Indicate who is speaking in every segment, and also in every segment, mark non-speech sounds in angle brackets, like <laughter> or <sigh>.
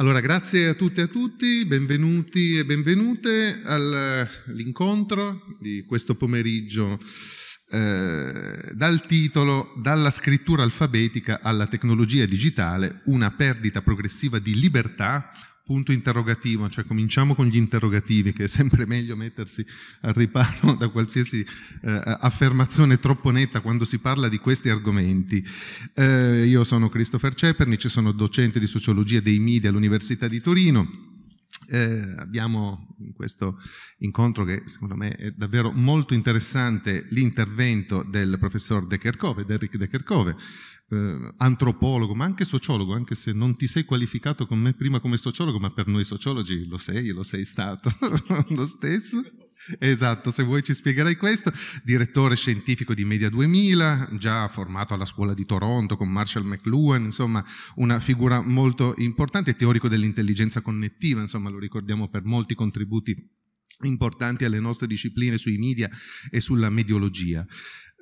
Speaker 1: Allora, grazie a tutte e a tutti, benvenuti e benvenute all'incontro di questo pomeriggio eh, dal titolo Dalla scrittura alfabetica alla tecnologia digitale, una perdita progressiva di libertà, punto interrogativo, cioè cominciamo con gli interrogativi, che è sempre meglio mettersi al riparo da qualsiasi eh, affermazione troppo netta quando si parla di questi argomenti. Eh, io sono Christopher Cepernic, sono docente di sociologia dei media all'Università di Torino eh, abbiamo in questo incontro che secondo me è davvero molto interessante l'intervento del professor De Kerkove, Derrick De Kerkove, eh, antropologo ma anche sociologo, anche se non ti sei qualificato con me prima come sociologo, ma per noi sociologi lo sei lo sei stato <laughs> lo stesso. Esatto, se vuoi ci spiegherai questo. Direttore scientifico di Media 2000, già formato alla scuola di Toronto con Marshall McLuhan, insomma una figura molto importante, teorico dell'intelligenza connettiva, insomma lo ricordiamo per molti contributi importanti alle nostre discipline sui media e sulla mediologia.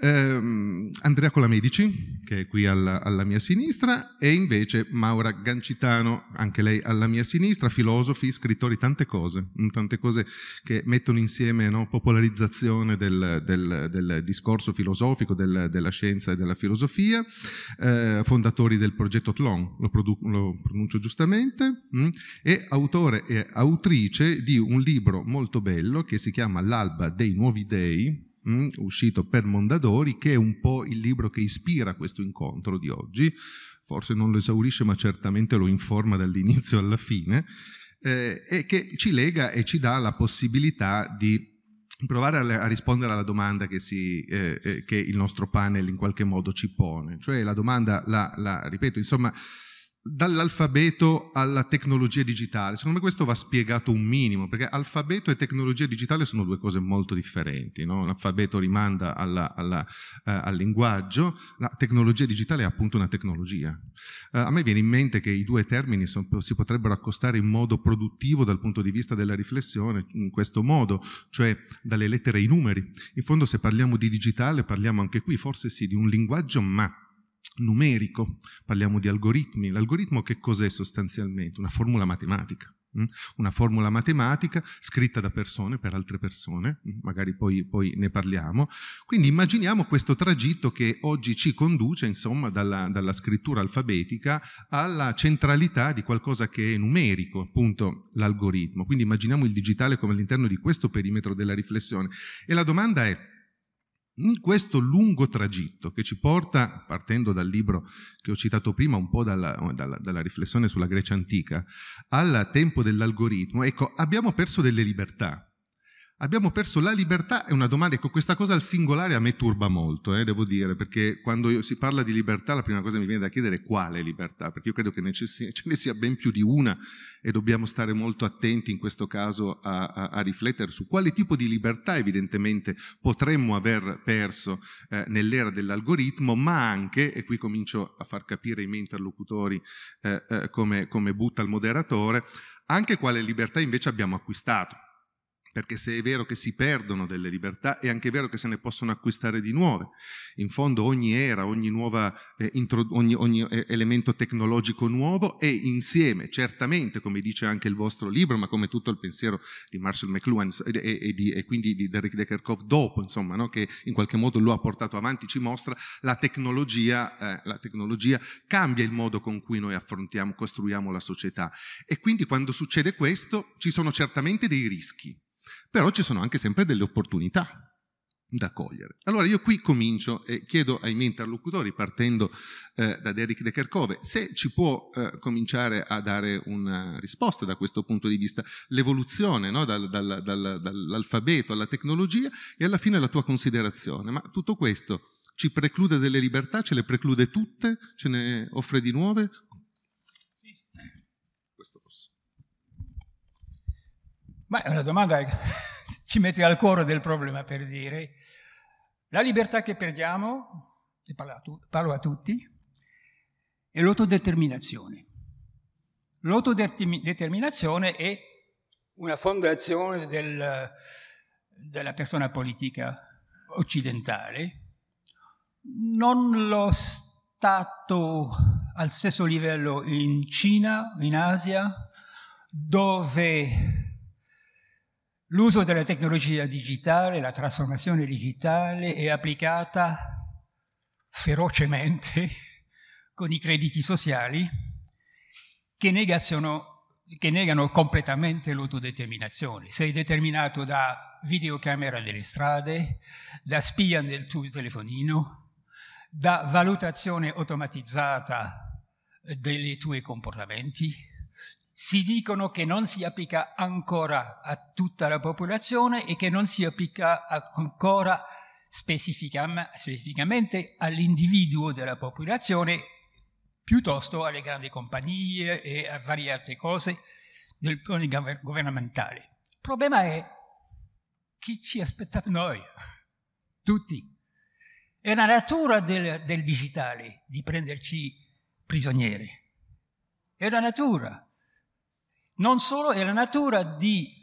Speaker 1: Um, Andrea Colamedici, che è qui alla, alla, mia sinistra, e invece Maura Gancitano, anche lei alla mia sinistra, filosofi, scrittori, tante cose, mm, tante cose che mettono insieme no, popolarizzazione del, del, del, discorso filosofico, del, della scienza e della filosofia, eh, fondatori del progetto TLON, lo, lo pronuncio giustamente, mh, mm, e autore e autrice di un libro molto bello che si chiama L'alba dei nuovi dei, mh, mm, uscito per Mondadori, che è un po' il libro che ispira questo incontro di oggi, forse non lo esaurisce ma certamente lo informa dall'inizio alla fine, eh, e che ci lega e ci dà la possibilità di provare a, rispondere alla domanda che, si, eh, eh, che, il nostro panel in qualche modo ci pone, cioè la domanda, la, la ripeto, insomma, dall'alfabeto alla tecnologia digitale. Secondo me questo va spiegato un minimo, perché alfabeto e tecnologia digitale sono due cose molto differenti. No? L'alfabeto rimanda alla, alla, eh, al linguaggio, la tecnologia digitale è appunto una tecnologia. Eh, a me viene in mente che i due termini son, si potrebbero accostare in modo produttivo dal punto di vista della riflessione, in questo modo, cioè dalle lettere ai numeri. In fondo se parliamo di digitale parliamo anche qui forse sì di un linguaggio, ma numerico, parliamo di algoritmi. L'algoritmo che cos'è sostanzialmente? Una formula matematica. Mm? Una formula matematica scritta da persone per altre persone, mm? magari poi, poi ne parliamo. Quindi immaginiamo questo tragitto che oggi ci conduce, insomma, dalla, dalla scrittura alfabetica alla centralità di qualcosa che è numerico, appunto l'algoritmo. Quindi immaginiamo il digitale come all'interno di questo perimetro della riflessione. E la domanda è, in questo lungo tragitto che ci porta, partendo dal libro che ho citato prima, un po' dalla, dalla, dalla riflessione sulla Grecia antica, al tempo dell'algoritmo, ecco, abbiamo perso delle libertà. Abbiamo perso la libertà, è una domanda, ecco questa cosa al singolare a me turba molto, eh, devo dire, perché quando si parla di libertà la prima cosa che mi viene da chiedere è quale libertà, perché io credo che ce ne sia ben più di una e dobbiamo stare molto attenti in questo caso a, a, a riflettere su quale tipo di libertà evidentemente potremmo aver perso eh, nell'era dell'algoritmo, ma anche, e qui comincio a far capire i miei interlocutori eh, eh, come, come butta il moderatore, anche quale libertà invece abbiamo acquistato perché se è vero che si perdono delle libertà, è anche vero che se ne possono acquistare di nuove. In fondo ogni era, ogni, nuova, eh, intro, ogni, ogni eh, elemento tecnologico nuovo è insieme, certamente, come dice anche il vostro libro, ma come tutto il pensiero di Marshall McLuhan e, e, di, e quindi di Derek Deckerkoff dopo, insomma, no? che in qualche modo lo ha portato avanti, ci mostra la tecnologia, eh, la tecnologia cambia il modo con cui noi affrontiamo, costruiamo la società. E quindi quando succede questo ci sono certamente dei rischi però ci sono anche sempre delle opportunità da cogliere. Allora io qui comincio e chiedo ai miei interlocutori, partendo eh, da Derek De Kercove, se ci può eh, cominciare a dare una risposta da questo punto di vista, l'evoluzione no? dal, dal, dal, dall'alfabeto alla tecnologia e alla fine la tua considerazione. Ma tutto questo ci preclude delle libertà, ce le preclude tutte, ce ne offre di nuove
Speaker 2: Ma è una domanda che <laughs> ci mette al cuore del problema per dire. La libertà che perdiamo, parlo a, tu, parlo a tutti, è l'autodeterminazione. L'autodeterminazione è una fondazione del, della persona politica occidentale, non lo Stato al stesso livello in Cina, in Asia, dove L'uso della tecnologia digitale, la trasformazione digitale è applicata ferocemente <laughs> con i crediti sociali che, che negano completamente l'autodeterminazione. Sei determinato da videocamera delle strade, da spia nel tuo telefonino, da valutazione automatizzata dei tuoi comportamenti, si dicono che non si applica ancora a tutta la popolazione e che non si applica ancora specificam specificamente all'individuo della popolazione, piuttosto alle grandi compagnie e a varie altre cose del piano governamentale. Il problema è chi ci aspetta noi, tutti. È la natura del, del digitale di prenderci prigionieri. È la natura non solo è la natura di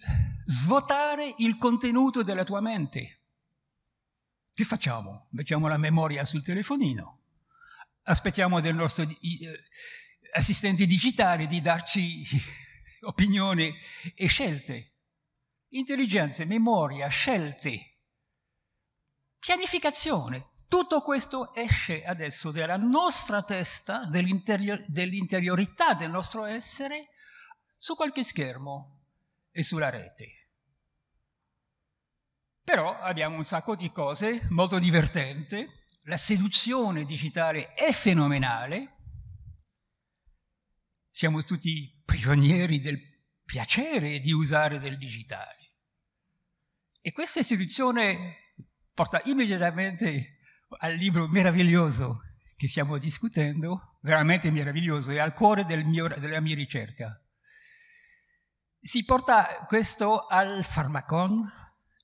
Speaker 2: svuotare il contenuto della tua mente. Che facciamo? Mettiamo la memoria sul telefonino, aspettiamo del nostro eh, assistente digitale di darci <laughs> opinioni e scelte. Intelligenze, memoria, scelte, pianificazione. Tutto questo esce adesso dalla nostra testa, dell'interiorità del nostro essere su qualche schermo e sulla rete. Però abbiamo un sacco di cose molto divertenti. La seduzione digitale è fenomenale. Siamo tutti prigionieri del piacere di usare del digitale. E questa seduzione porta immediatamente al libro meraviglioso che stiamo discutendo, veramente meraviglioso, e al cuore del mio, della mia ricerca, si porta questo al farmacon,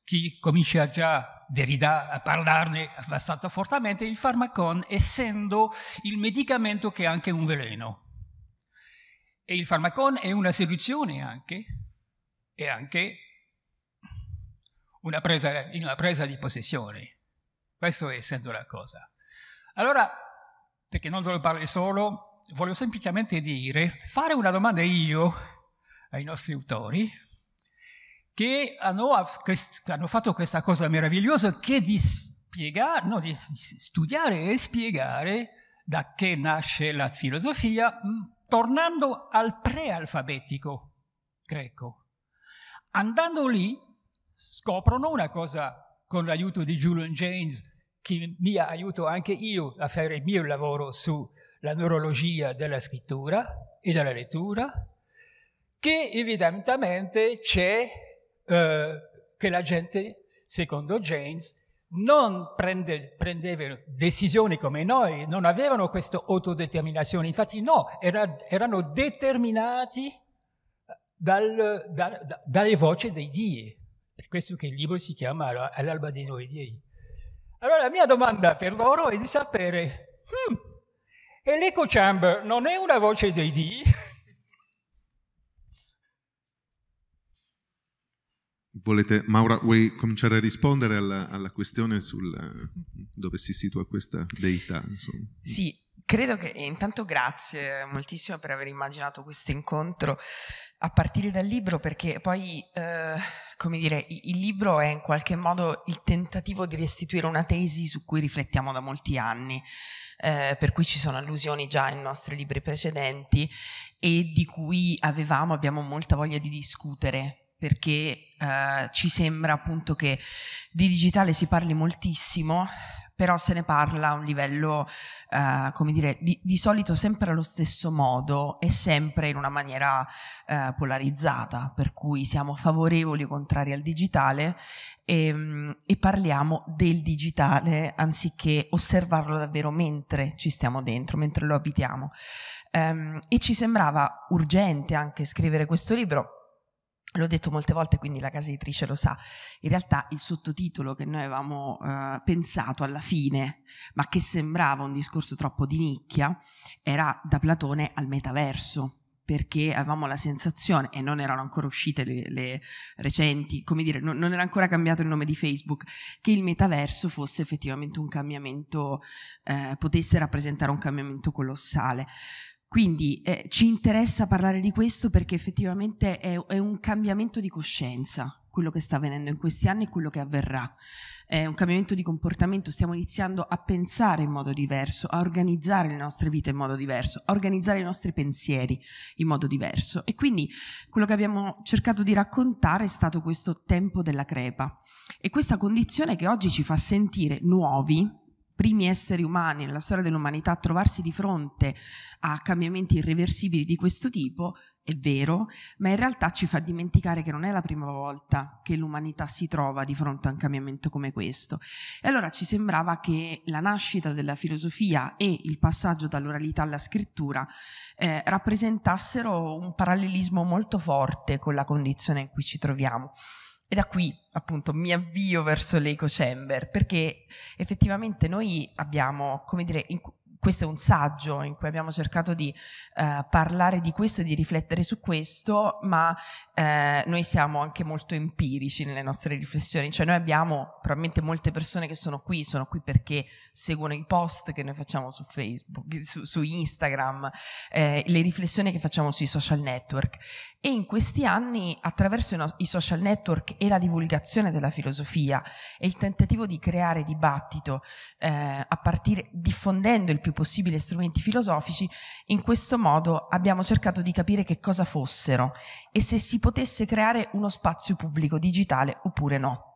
Speaker 2: chi comincia già Derrida a parlarne abbastanza fortemente, il farmacon essendo il medicamento che è anche un veleno. E il farmacon è una seduzione anche, e anche una presa, una presa di possessione. Questo è essendo la cosa. Allora, perché non voglio parlare solo, voglio semplicemente dire, fare una domanda io ai nostri autori, che hanno, hanno fatto questa cosa meravigliosa che di, spiegare, no, di studiare e spiegare da che nasce la filosofia, mm, tornando al prealfabetico greco. Andando lì, scoprono una cosa con l'aiuto di Julian James, che mi ha aiutato anche io a fare il mio lavoro sulla neurologia della scrittura e della lettura, che evidentemente c'è, eh, che la gente, secondo James, non prende, prendeva decisioni come noi, non avevano questa autodeterminazione, infatti no, era, erano determinati dal, da, da, dalle voci dei dio. Per questo che il libro si chiama All'alba dei nuovi dio. Allora la mia domanda per loro è di sapere, hmm, e l'eco chamber non è una voce dei dio?
Speaker 1: Volete, Maura, vuoi cominciare a rispondere alla, alla questione sul eh, dove si situa questa deità?
Speaker 3: Insomma? Sì, credo che eh, intanto grazie moltissimo per aver immaginato questo incontro a partire dal libro perché poi, eh, come dire, il libro è in qualche modo il tentativo di restituire una tesi su cui riflettiamo da molti anni, eh, per cui ci sono allusioni già in nostri libri precedenti e di cui avevamo, abbiamo molta voglia di discutere perché eh, ci sembra appunto che di digitale si parli moltissimo, però se ne parla a un livello, eh, come dire, di, di, solito sempre allo stesso modo e sempre in una maniera eh, polarizzata, per cui siamo favorevoli o contrari al digitale e, ehm, e, parliamo del digitale anziché osservarlo davvero mentre ci stiamo dentro, mentre lo abitiamo. Ehm, e ci sembrava urgente anche scrivere questo libro L'ho detto molte volte, quindi la casa editrice lo sa. In realtà il sottotitolo che noi avevamo eh, pensato alla fine, ma che sembrava un discorso troppo di nicchia, era da Platone al metaverso perché avevamo la sensazione, e non erano ancora uscite le, le recenti, come dire, non, non, era ancora cambiato il nome di Facebook, che il metaverso fosse effettivamente un cambiamento, eh, potesse rappresentare un cambiamento colossale. Quindi eh, ci interessa parlare di questo perché effettivamente è, è, un cambiamento di coscienza quello che sta avvenendo in questi anni e quello che avverrà. È un cambiamento di comportamento, stiamo iniziando a pensare in modo diverso, a organizzare le nostre vite in modo diverso, a organizzare i nostri pensieri in modo diverso. E quindi quello che abbiamo cercato di raccontare è stato questo tempo della crepa e questa condizione che oggi ci fa sentire nuovi, primi esseri umani nella storia dell'umanità a trovarsi di fronte a cambiamenti irreversibili di questo tipo, è vero, ma in realtà ci fa dimenticare che non è la prima volta che l'umanità si trova di fronte a un cambiamento come questo. E allora ci sembrava che la nascita della filosofia e il passaggio dall'oralità alla scrittura eh, rappresentassero un parallelismo molto forte con la condizione in cui ci troviamo. E da qui appunto mi avvio verso l'eco chamber perché effettivamente noi abbiamo, come dire, in, questo è un saggio in cui abbiamo cercato di eh, parlare di questo e di riflettere su questo, ma eh, noi siamo anche molto empirici nelle nostre riflessioni, cioè noi abbiamo probabilmente molte persone che sono qui, sono qui perché seguono i post che noi facciamo su Facebook, su, su Instagram, eh, le riflessioni che facciamo sui social network e in questi anni attraverso i, no- i social network e la divulgazione della filosofia e il tentativo di creare dibattito eh, a partire diffondendo il più più possibile strumenti filosofici, in questo modo abbiamo cercato di capire che cosa fossero e se si potesse creare uno spazio pubblico digitale oppure no.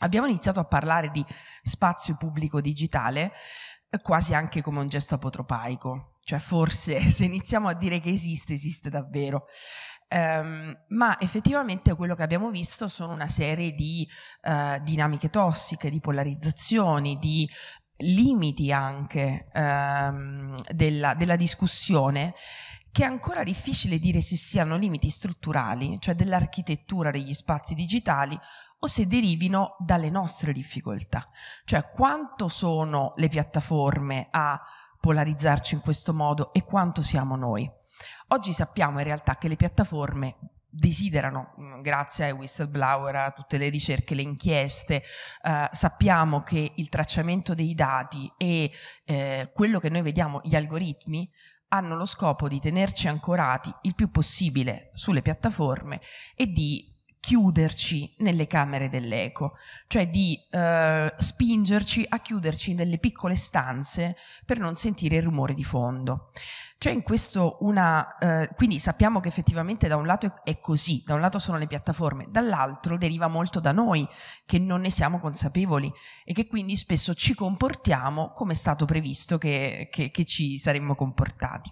Speaker 3: Abbiamo iniziato a parlare di spazio pubblico digitale eh, quasi anche come un gesto apotropaico, cioè forse <laughs> se iniziamo a dire che esiste, esiste davvero. Um, ma effettivamente quello che abbiamo visto sono una serie di uh, dinamiche tossiche, di polarizzazioni, di limiti anche ehm, della, della discussione che è ancora difficile dire se siano limiti strutturali, cioè dell'architettura degli spazi digitali, o se derivino dalle nostre difficoltà, cioè quanto sono le piattaforme a polarizzarci in questo modo e quanto siamo noi. Oggi sappiamo in realtà che le piattaforme desiderano, mm, grazie ai whistleblower, a tutte le ricerche, le inchieste, eh, sappiamo che il tracciamento dei dati e eh, quello che noi vediamo, gli algoritmi, hanno lo scopo di tenerci ancorati il più possibile sulle piattaforme e di chiuderci nelle camere dell'eco, cioè di eh, spingerci a chiuderci in delle piccole stanze per non sentire il rumore di fondo. C'è in questo una, eh, quindi sappiamo che effettivamente da un lato è così, da un lato sono le piattaforme, dall'altro deriva molto da noi che non ne siamo consapevoli e che quindi spesso ci comportiamo come è stato previsto che, che, che ci saremmo comportati.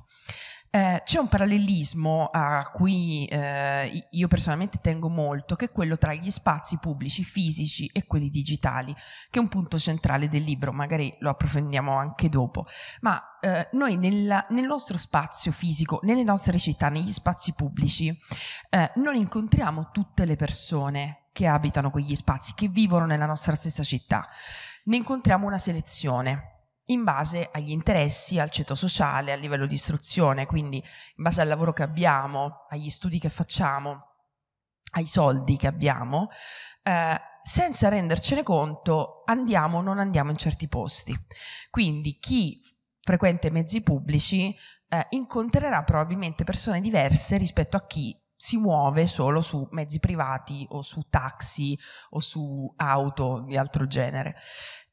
Speaker 3: Eh, c'è un parallelismo a cui eh, io personalmente tengo molto, che è quello tra gli spazi pubblici fisici e quelli digitali, che è un punto centrale del libro, magari lo approfondiamo anche dopo. Ma eh, noi nella, nel nostro spazio fisico, nelle nostre città, negli spazi pubblici, eh, non incontriamo tutte le persone che abitano quegli spazi, che vivono nella nostra stessa città. Ne incontriamo una selezione in base agli interessi, al ceto sociale, al livello di istruzione, quindi in base al lavoro che abbiamo, agli studi che facciamo, ai soldi che abbiamo, eh, senza rendercene conto andiamo o non andiamo in certi posti. Quindi chi frequenta i mezzi pubblici eh, incontrerà probabilmente persone diverse rispetto a chi si muove solo su mezzi privati o su taxi o su auto di altro genere.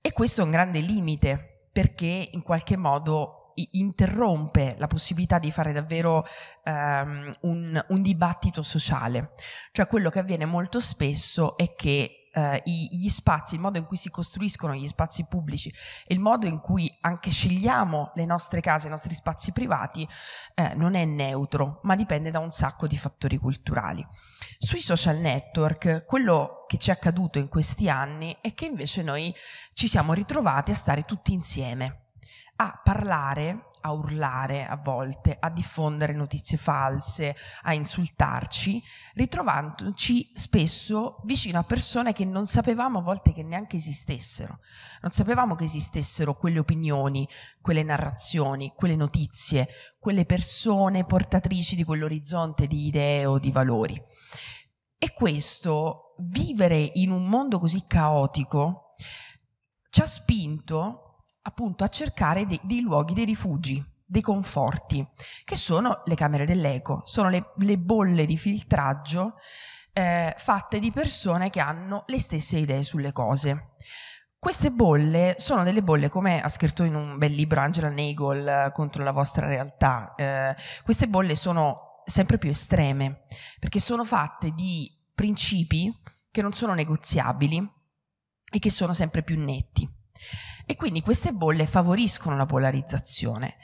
Speaker 3: E questo è un grande limite perché in qualche modo interrompe la possibilità di fare davvero um, un, un dibattito sociale. Cioè quello che avviene molto spesso è che eh, gli spazi, il modo in cui si costruiscono gli spazi pubblici e il modo in cui anche scegliamo le nostre case, i nostri spazi privati, eh, non è neutro, ma dipende da un sacco di fattori culturali. Sui social network, quello che ci è accaduto in questi anni è che invece noi ci siamo ritrovati a stare tutti insieme, a parlare a urlare a volte, a diffondere notizie false, a insultarci, ritrovandoci spesso vicino a persone che non sapevamo a volte che neanche esistessero. Non sapevamo che esistessero quelle opinioni, quelle narrazioni, quelle notizie, quelle persone portatrici di quell'orizzonte di idee o di valori. E questo, vivere in un mondo così caotico, ci ha spinto appunto a cercare dei, dei luoghi, dei rifugi, dei conforti, che sono le camere dell'eco, sono le, le bolle di filtraggio eh, fatte di persone che hanno le stesse idee sulle cose. Queste bolle sono delle bolle, come ha scritto in un bel libro Angela Nagel, eh, Contro la vostra realtà, eh, queste bolle sono sempre più estreme, perché sono fatte di principi che non sono negoziabili e che sono sempre più netti. E quindi queste bolle favoriscono la polarizzazione.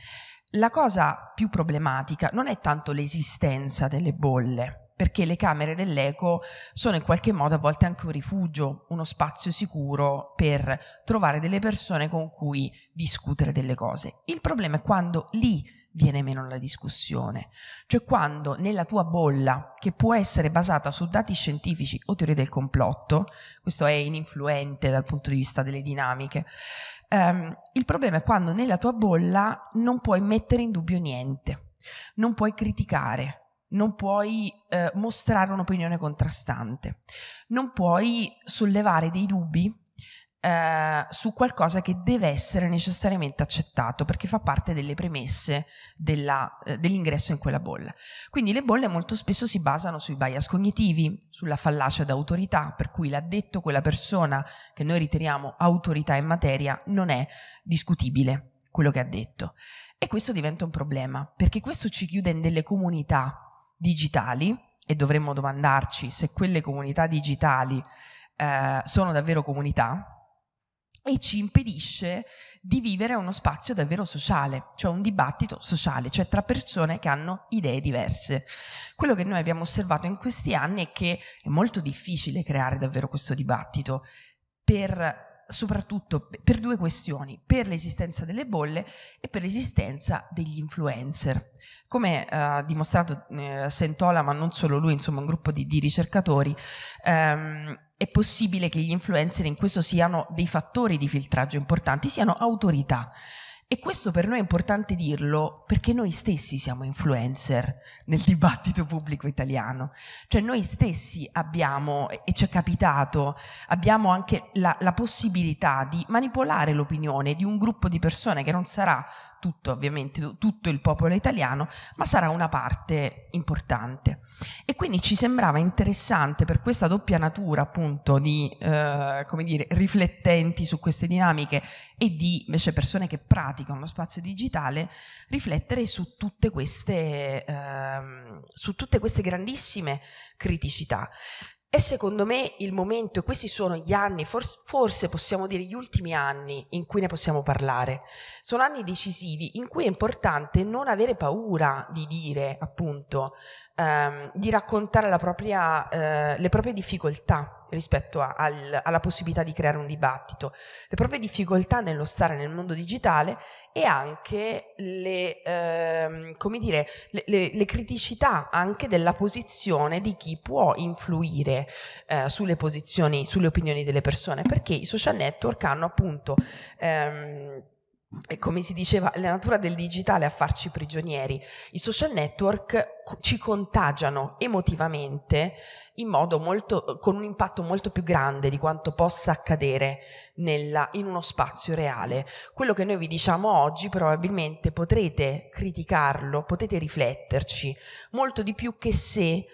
Speaker 3: La cosa più problematica non è tanto l'esistenza delle bolle, perché le camere dell'eco sono in qualche modo a volte anche un rifugio, uno spazio sicuro per trovare delle persone con cui discutere delle cose. Il problema è quando lì viene meno la discussione. Cioè quando nella tua bolla, che può essere basata su dati scientifici o teorie del complotto, questo è ininfluente dal punto di vista delle dinamiche, ehm, il problema è quando nella tua bolla non puoi mettere in dubbio niente, non puoi criticare, non puoi eh, mostrare un'opinione contrastante, non puoi sollevare dei dubbi eh, su qualcosa che deve essere necessariamente accettato perché fa parte delle premesse della, eh, dell'ingresso in quella bolla. Quindi le bolle molto spesso si basano sui bias cognitivi, sulla fallacia d'autorità, per cui l'ha detto quella persona che noi riteniamo autorità in materia, non è discutibile quello che ha detto. E questo diventa un problema, perché questo ci chiude in delle comunità digitali e dovremmo domandarci se quelle comunità digitali eh, sono davvero comunità, e ci impedisce di vivere uno spazio davvero sociale, cioè un dibattito sociale, cioè tra persone che hanno idee diverse. Quello che noi abbiamo osservato in questi anni è che è molto difficile creare davvero questo dibattito per soprattutto per due questioni, per l'esistenza delle bolle e per l'esistenza degli influencer. Come eh, ha eh, dimostrato eh, Sentola, ma non solo lui, insomma un gruppo di, di ricercatori, ehm, è possibile che gli influencer in questo siano dei fattori di filtraggio importanti, siano autorità. E questo per noi è importante dirlo perché noi stessi siamo influencer nel <laughs> dibattito pubblico italiano. Cioè noi stessi abbiamo, e ci è capitato, abbiamo anche la, la possibilità di manipolare l'opinione di un gruppo di persone che non sarà tutto ovviamente, tutto il popolo italiano, ma sarà una parte importante. E quindi ci sembrava interessante per questa doppia natura appunto di, eh, come dire, riflettenti su queste dinamiche e di invece persone che praticano lo spazio digitale, riflettere su tutte queste, eh, su tutte queste grandissime criticità. È secondo me il momento, e questi sono gli anni, forse, forse, possiamo dire gli ultimi anni in cui ne possiamo parlare. Sono anni decisivi in cui è importante non avere paura di dire, appunto, ehm, di raccontare propria, eh, le proprie difficoltà rispetto a, al, alla possibilità di creare un dibattito, le proprie difficoltà nello stare nel mondo digitale e anche le, ehm, dire, le, le, le criticità anche della posizione di chi può influire eh, sulle posizioni, sulle opinioni delle persone, perché i social network hanno appunto... Ehm, e come si diceva, la natura del digitale a farci prigionieri. I social network ci contagiano emotivamente in modo molto, con un impatto molto più grande di quanto possa accadere nella, in uno spazio reale. Quello che noi vi diciamo oggi probabilmente potrete criticarlo, potete rifletterci molto di più che se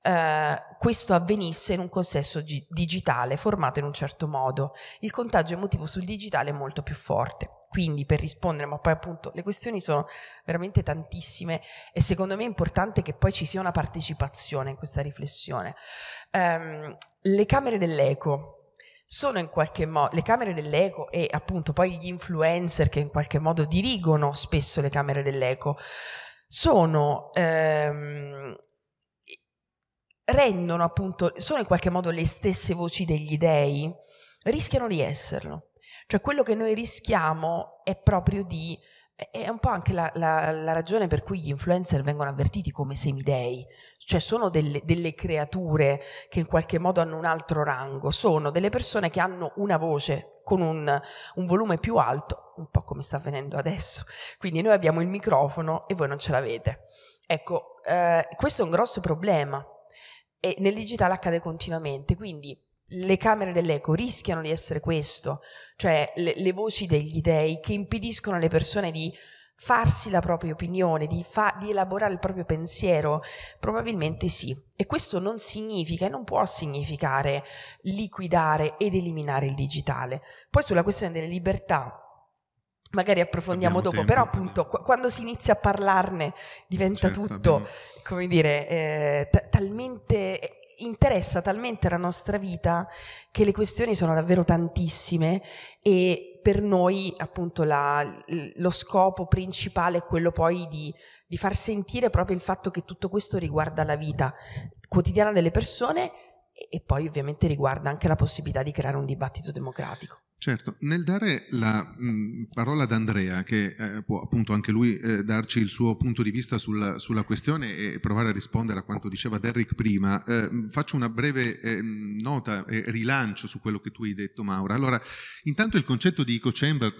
Speaker 3: Uh, questo avvenisse in un consesso digitale formato in un certo modo. Il contagio emotivo sul digitale è molto più forte quindi per rispondere, ma poi appunto le questioni sono veramente tantissime e secondo me è importante che poi ci sia una partecipazione in questa riflessione. Um, le camere dell'eco, sono in qualche modo le camere dell'eco e appunto poi gli influencer che in qualche modo dirigono spesso le camere dell'eco sono ehm, rendono appunto sono in qualche modo le stesse voci degli dei rischiano di esserlo cioè quello che noi rischiamo è proprio di... È un po' anche la, la, la ragione per cui gli influencer vengono avvertiti come semidei, cioè sono delle, delle creature che in qualche modo hanno un altro rango, sono delle persone che hanno una voce con un, un, volume più alto, un po' come sta avvenendo adesso. Quindi noi abbiamo il microfono e voi non ce l'avete. Ecco, eh, questo è un grosso problema e nel digitale accade continuamente, quindi le camere dell'eco rischiano di essere questo, cioè le, le, voci degli dei che impediscono alle persone di farsi la propria opinione, di, fa, di elaborare il proprio pensiero? Probabilmente sì. E questo non significa e non può significare liquidare ed eliminare il digitale. Poi sulla questione delle libertà, magari approfondiamo abbiamo dopo, tempo, però appunto qu- quando si inizia a parlarne diventa certo, tutto, abbiamo... come dire, eh, t- talmente interessa talmente la nostra vita che le questioni sono davvero tantissime e per noi appunto la, lo scopo principale è quello poi di, di far sentire proprio il fatto che tutto questo riguarda la vita quotidiana delle persone e poi ovviamente riguarda anche la possibilità di creare un dibattito democratico.
Speaker 1: Certo, nel dare la mh, mm, parola ad Andrea, che eh, può appunto anche lui eh, darci il suo punto di vista sulla, sulla, questione e provare a rispondere a quanto diceva Derrick prima, eh, faccio una breve eh, nota e rilancio su quello che tu hai detto Maura. Allora, intanto il concetto di eco chamber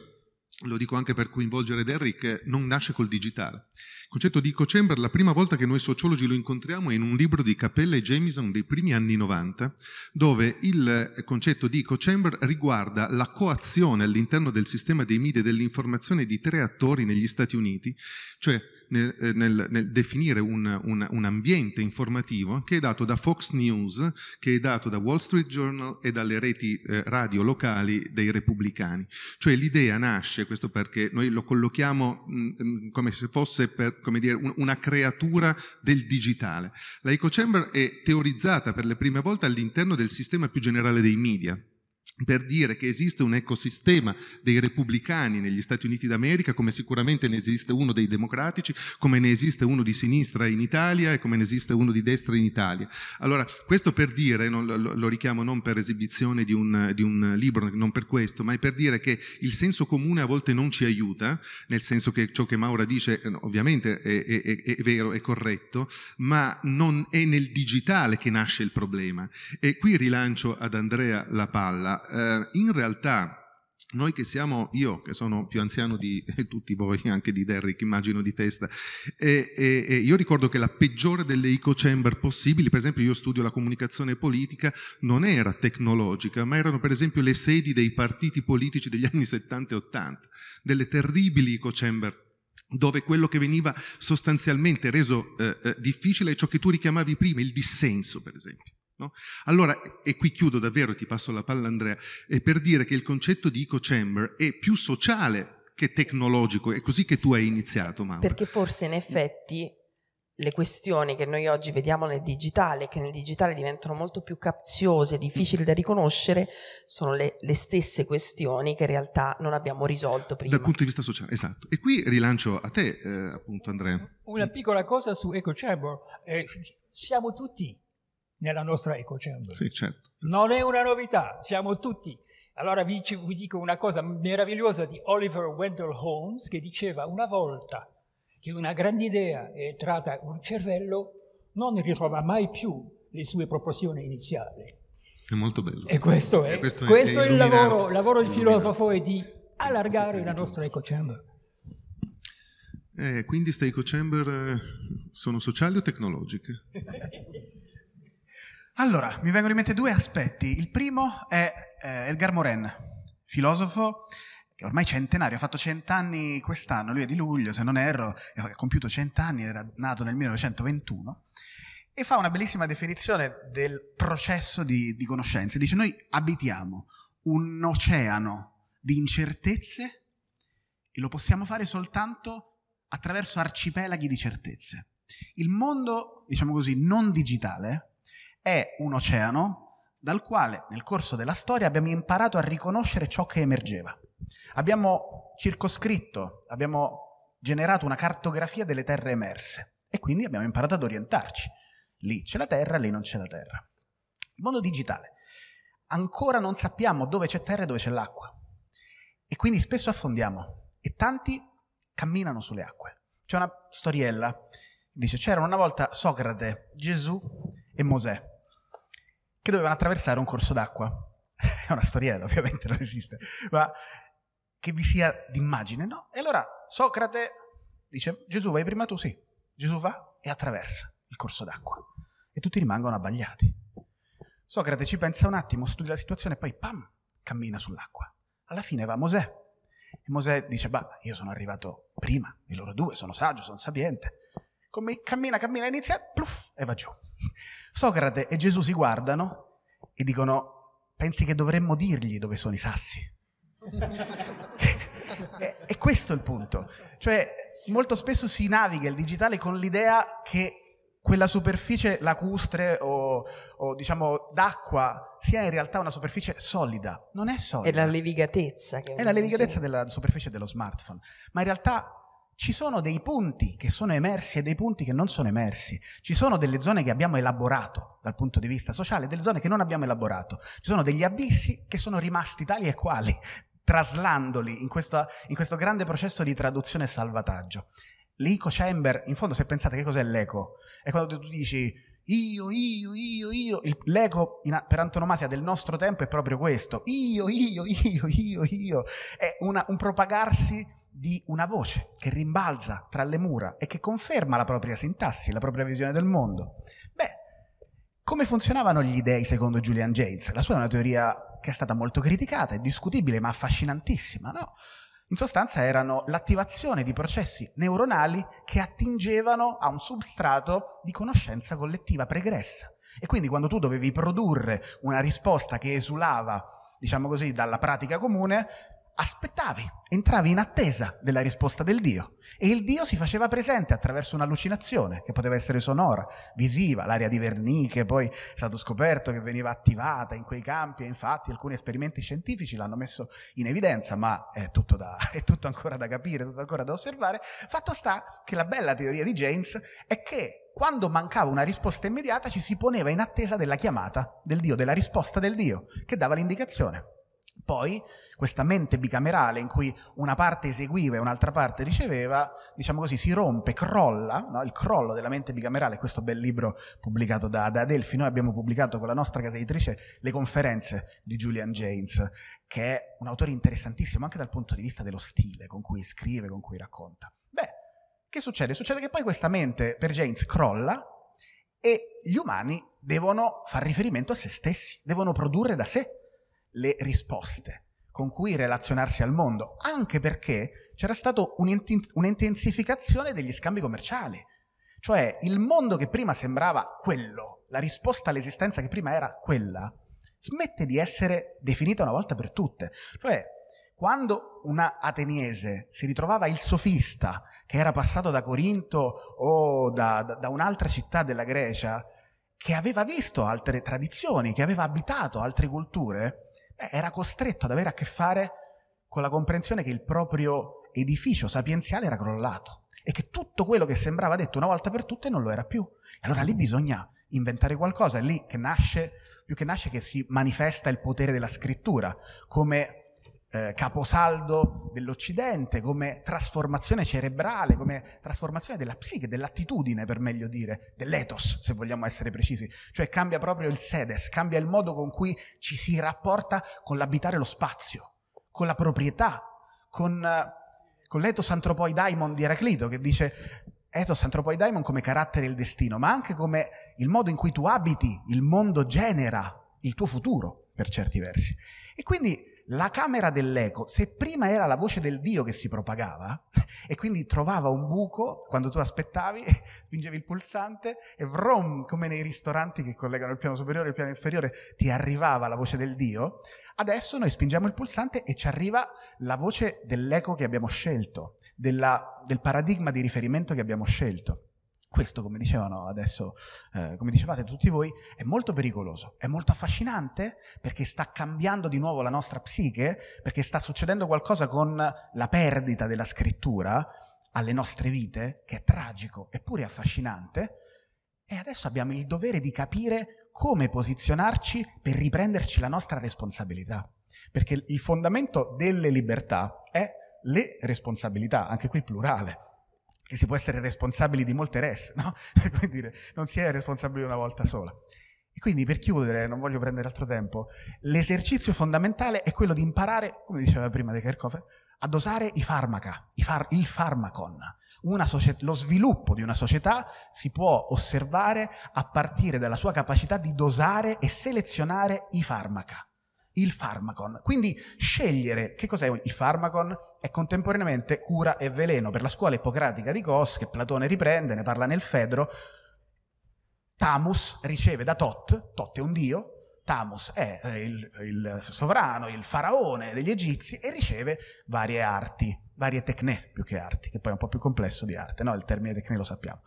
Speaker 1: lo dico anche per coinvolgere Derrick, non nasce col digitale. Il concetto di Cochamber, la prima volta che noi sociologi lo incontriamo è in un libro di Capella e Jameson dei primi anni 90, dove il concetto di Cochamber riguarda la coazione all'interno del sistema dei media e dell'informazione di tre attori negli Stati Uniti, cioè nel, eh, nel, nel definire un, un, un, ambiente informativo che è dato da Fox News, che è dato da Wall Street Journal e dalle reti eh, radio locali dei repubblicani. Cioè l'idea nasce, questo perché noi lo collochiamo mh, mm, mm, come se fosse per, come dire, un, una creatura del digitale. La eco chamber è teorizzata per la prima volta all'interno del sistema più generale dei media per dire che esiste un ecosistema dei repubblicani negli Stati Uniti d'America, come sicuramente ne esiste uno dei democratici, come ne esiste uno di sinistra in Italia e come ne esiste uno di destra in Italia. Allora, questo per dire, non, lo, lo, richiamo non per esibizione di un, di un, libro, non per questo, ma è per dire che il senso comune a volte non ci aiuta, nel senso che ciò che Maura dice eh, ovviamente è, è, è, è vero, è corretto, ma non è nel digitale che nasce il problema. E qui rilancio ad Andrea la palla eh, in realtà noi che siamo, io che sono più anziano di eh, tutti voi, <laughs> anche di Derrick, immagino di testa, e, e, e io ricordo che la peggiore delle eco chamber possibili, per esempio io studio la comunicazione politica, non era tecnologica, ma erano per esempio le sedi dei partiti politici degli <laughs> anni 70 e 80, delle terribili eco chamber dove quello che veniva sostanzialmente reso eh, eh, difficile è ciò che tu richiamavi prima, il dissenso per esempio No? Allora, e qui chiudo davvero, ti passo la palla Andrea, è per dire che il concetto di eco chamber è più sociale che tecnologico, è così che tu hai iniziato Maura. Perché
Speaker 3: forse in effetti le questioni che noi oggi vediamo nel digitale, che nel digitale diventano molto più capziose, difficili da riconoscere, sono le, le stesse questioni che in realtà non abbiamo risolto prima. Dal punto
Speaker 1: di vista sociale, esatto. E qui rilancio a te, eh, appunto, Andrea.
Speaker 3: Una piccola
Speaker 2: cosa su EcoChambor. Eh, siamo tutti nella nostra eco chamber. Sì, certo. Non è una novità, siamo tutti. Allora vi, vi dico una cosa meravigliosa di Oliver Wendell Holmes che diceva una volta che una grande idea è entrata in un cervello non ritrova mai più le sue proporzioni iniziali.
Speaker 1: È molto bello. E questo è, e questo questo è, è il lavoro, lavoro del filosofo
Speaker 2: è di allargare la nostra eco chamber.
Speaker 1: Eh, quindi queste eco chamber eh, sono sociali o tecnologiche? <laughs> Allora,
Speaker 4: mi vengono in mente due aspetti. Il primo è eh, Edgar Morin, filosofo che ormai centenario, ha fatto cent'anni quest'anno, lui è di luglio se non erro, ha compiuto cent'anni, era nato nel 1921, e fa una bellissima definizione del processo di, di conoscenza. Dice, noi abitiamo un oceano di incertezze e lo possiamo fare soltanto attraverso arcipelaghi di certezze. Il mondo, diciamo così, non digitale, è un oceano dal quale nel corso della storia abbiamo imparato a riconoscere ciò che emergeva. Abbiamo circoscritto, abbiamo generato una cartografia delle terre emerse e quindi abbiamo imparato ad orientarci. Lì c'è la terra, lì non c'è la terra. Il mondo digitale. Ancora non sappiamo dove c'è terra e dove c'è l'acqua. E quindi spesso affondiamo e tanti camminano sulle acque. C'è una storiella, dice c'era una volta Socrate, Gesù e Mosè, che dovevano attraversare un corso d'acqua. <laughs> È una storiella, ovviamente non esiste, ma che vi sia d'immagine, no? E allora Socrate dice, Gesù vai prima tu? Sì. Gesù va e attraversa il corso d'acqua. E tutti rimangono abbagliati. Socrate ci pensa un attimo, studia la situazione e poi, pam, cammina sull'acqua. Alla fine va Mosè. E Mosè dice, bah, io sono arrivato prima, e loro due, sono saggio, sono sapiente come cammina, cammina, inizia, pluff, e va giù. Socrate e Gesù si guardano e dicono, pensi che dovremmo dirgli dove sono i sassi? <laughs> e, e questo è il punto. Cioè, molto spesso si naviga il digitale con l'idea che quella superficie lacustre o, o, diciamo d'acqua sia in realtà una superficie solida.
Speaker 3: Non è solida. È la levigatezza. Che è la levigatezza della
Speaker 4: superficie dello smartphone. Ma in realtà ci sono dei punti che sono emersi e dei punti che non sono emersi, ci sono delle zone che abbiamo elaborato dal punto di vista sociale e delle zone che non abbiamo elaborato, ci sono degli abissi che sono rimasti tali e quali, <laughs> traslandoli in questo, in questo grande processo di traduzione e salvataggio. L'eco chamber, in fondo se pensate che cos'è l'eco, è quando tu dici io, io, io, io, Il, l'eco in, per antonomasia del nostro tempo è proprio questo, io, io, io, io, io, è una, un propagarsi di una voce che rimbalza tra le mura e che conferma la propria sintassi, la propria visione del mondo. Beh, come funzionavano gli dei secondo Julian James? La sua è una teoria che è stata molto criticata e discutibile, ma affascinantissima, no? In sostanza erano l'attivazione di processi neuronali che attingevano a un substrato di conoscenza collettiva pregressa. E quindi quando tu dovevi produrre una risposta che esulava, diciamo così, dalla pratica comune, aspettavi, entravi in attesa della risposta del Dio e il Dio si faceva presente attraverso un'allucinazione che poteva essere sonora, visiva, l'aria di Verniche poi è stato scoperto che veniva attivata in quei campi e infatti alcuni esperimenti scientifici l'hanno messo in evidenza, ma è tutto, da, <laughs> è tutto ancora da capire, tutto ancora da osservare. Fatto sta che la bella teoria di James è che quando mancava una risposta immediata ci si poneva in attesa della chiamata del Dio, della risposta del Dio che dava l'indicazione. Poi questa mente bicamerale in cui una parte eseguiva e un'altra parte riceveva, diciamo così, si rompe, crolla, no? il crollo della mente bicamerale, questo bel libro pubblicato da, da Adelphi, noi abbiamo pubblicato con la nostra casa editrice le conferenze di Julian James, che è un autore interessantissimo anche dal punto di vista dello stile con cui scrive, con cui racconta. Beh, che succede? Succede che poi questa mente per James crolla e gli umani devono far riferimento a se stessi, devono produrre da sé le risposte con cui relazionarsi al mondo, anche perché c'era stata un'intensificazione degli scambi commerciali. Cioè il mondo che prima sembrava quello, la risposta all'esistenza che prima era quella, smette di essere definita una volta per tutte. Cioè, quando un ateniese si ritrovava il sofista che era passato da Corinto o da, da, da un'altra città della Grecia, che aveva visto altre tradizioni, che aveva abitato altre culture, eh, era costretto ad avere a che fare con la comprensione che il proprio edificio sapienziale era crollato e che tutto quello che sembrava detto una volta per tutte non lo era più. E allora lì bisogna inventare qualcosa, è lì che nasce, più che nasce che si manifesta il potere della scrittura, come eh, caposaldo dell'Occidente, come trasformazione cerebrale, come trasformazione della psiche, dell'attitudine, per meglio dire, dell'ethos, se vogliamo essere precisi. Cioè cambia proprio il sedes, cambia il modo con cui ci si rapporta con l'abitare lo spazio, con la proprietà, con, eh, con l'ethos antropoidaimon di Eraclito, che dice ethos antropoidaimon come carattere e il destino, ma anche come il modo in cui tu abiti, il mondo genera il tuo futuro, per certi versi. E quindi la camera dell'eco, se prima era la voce del Dio che si propagava, <laughs> e quindi trovava un buco quando tu aspettavi, <laughs> spingevi il pulsante e vrom, come nei ristoranti che collegano il piano superiore e il piano inferiore, ti arrivava la voce del Dio, adesso noi spingiamo il pulsante e ci arriva la voce dell'eco che abbiamo scelto, della, del paradigma di riferimento che abbiamo scelto. Questo, come dicevano adesso, eh, come dicevate tutti voi, è molto pericoloso, è molto affascinante perché sta cambiando di nuovo la nostra psiche, perché sta succedendo qualcosa con la perdita della scrittura alle nostre vite, che è tragico eppure affascinante, e adesso abbiamo il dovere di capire come posizionarci per riprenderci la nostra responsabilità, perché il fondamento delle libertà è le responsabilità, anche qui plurale, che si può essere responsabili di molte res, <laughs> no? dire, non si è responsabili una volta sola. E quindi per chiudere, non voglio prendere altro tempo, l'esercizio fondamentale è quello di imparare, come diceva prima De Kerkhoff, a dosare i farmaca, i far, il farmacon. Società, lo sviluppo di una società si può osservare a partire dalla sua capacità di dosare e selezionare i farmaca il farmacon. Quindi scegliere che cos'è il farmacon è contemporaneamente cura e veleno. Per la scuola ippocratica di Cos, che Platone riprende, ne parla nel Fedro, Tamus riceve da Tot, Tot è un dio, Tamus è eh, il, il sovrano, il faraone degli egizi e riceve varie arti, varie tecne più che arti, che poi è un po' più complesso di arte, no? il termine tecne lo sappiamo.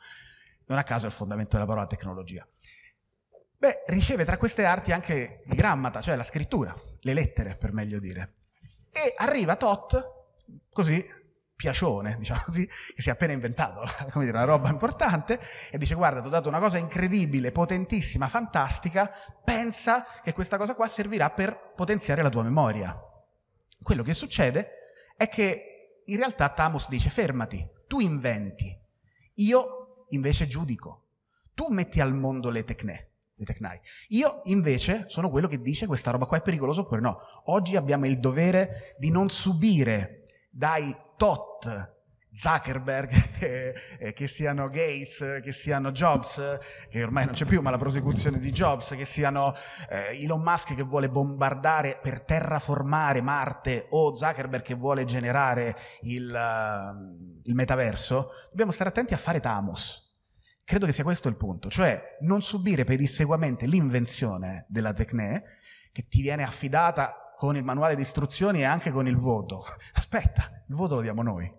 Speaker 4: Non a caso è il fondamento della parola tecnologia. Beh, riceve tra queste arti anche il grammata, cioè la scrittura, le lettere per meglio dire. E arriva Tot, così, piacione, diciamo così, che si è appena inventato, <laughs> come dire, una roba importante, e dice guarda, ti ho dato una cosa incredibile, potentissima, fantastica, pensa che questa cosa qua servirà per potenziare la tua memoria. Quello che succede è che in realtà Tamos dice fermati, tu inventi, io invece giudico, tu metti al mondo le tecne dei tecnai. Io invece sono quello che dice questa roba qua è pericolosa oppure no. Oggi abbiamo il dovere di non subire dai tot Zuckerberg, <laughs> che, eh, che, siano Gates, che siano Jobs, che ormai non c'è più, ma la prosecuzione di Jobs, che siano eh, Elon Musk che vuole bombardare per terraformare Marte o Zuckerberg che vuole generare il, uh, il metaverso, dobbiamo stare attenti a fare Tamos. Credo che sia questo il punto, cioè non subire pedisseguamente l'invenzione della tecne che ti viene affidata con il manuale di istruzioni e anche con il voto. <laughs> Aspetta, il voto lo diamo noi.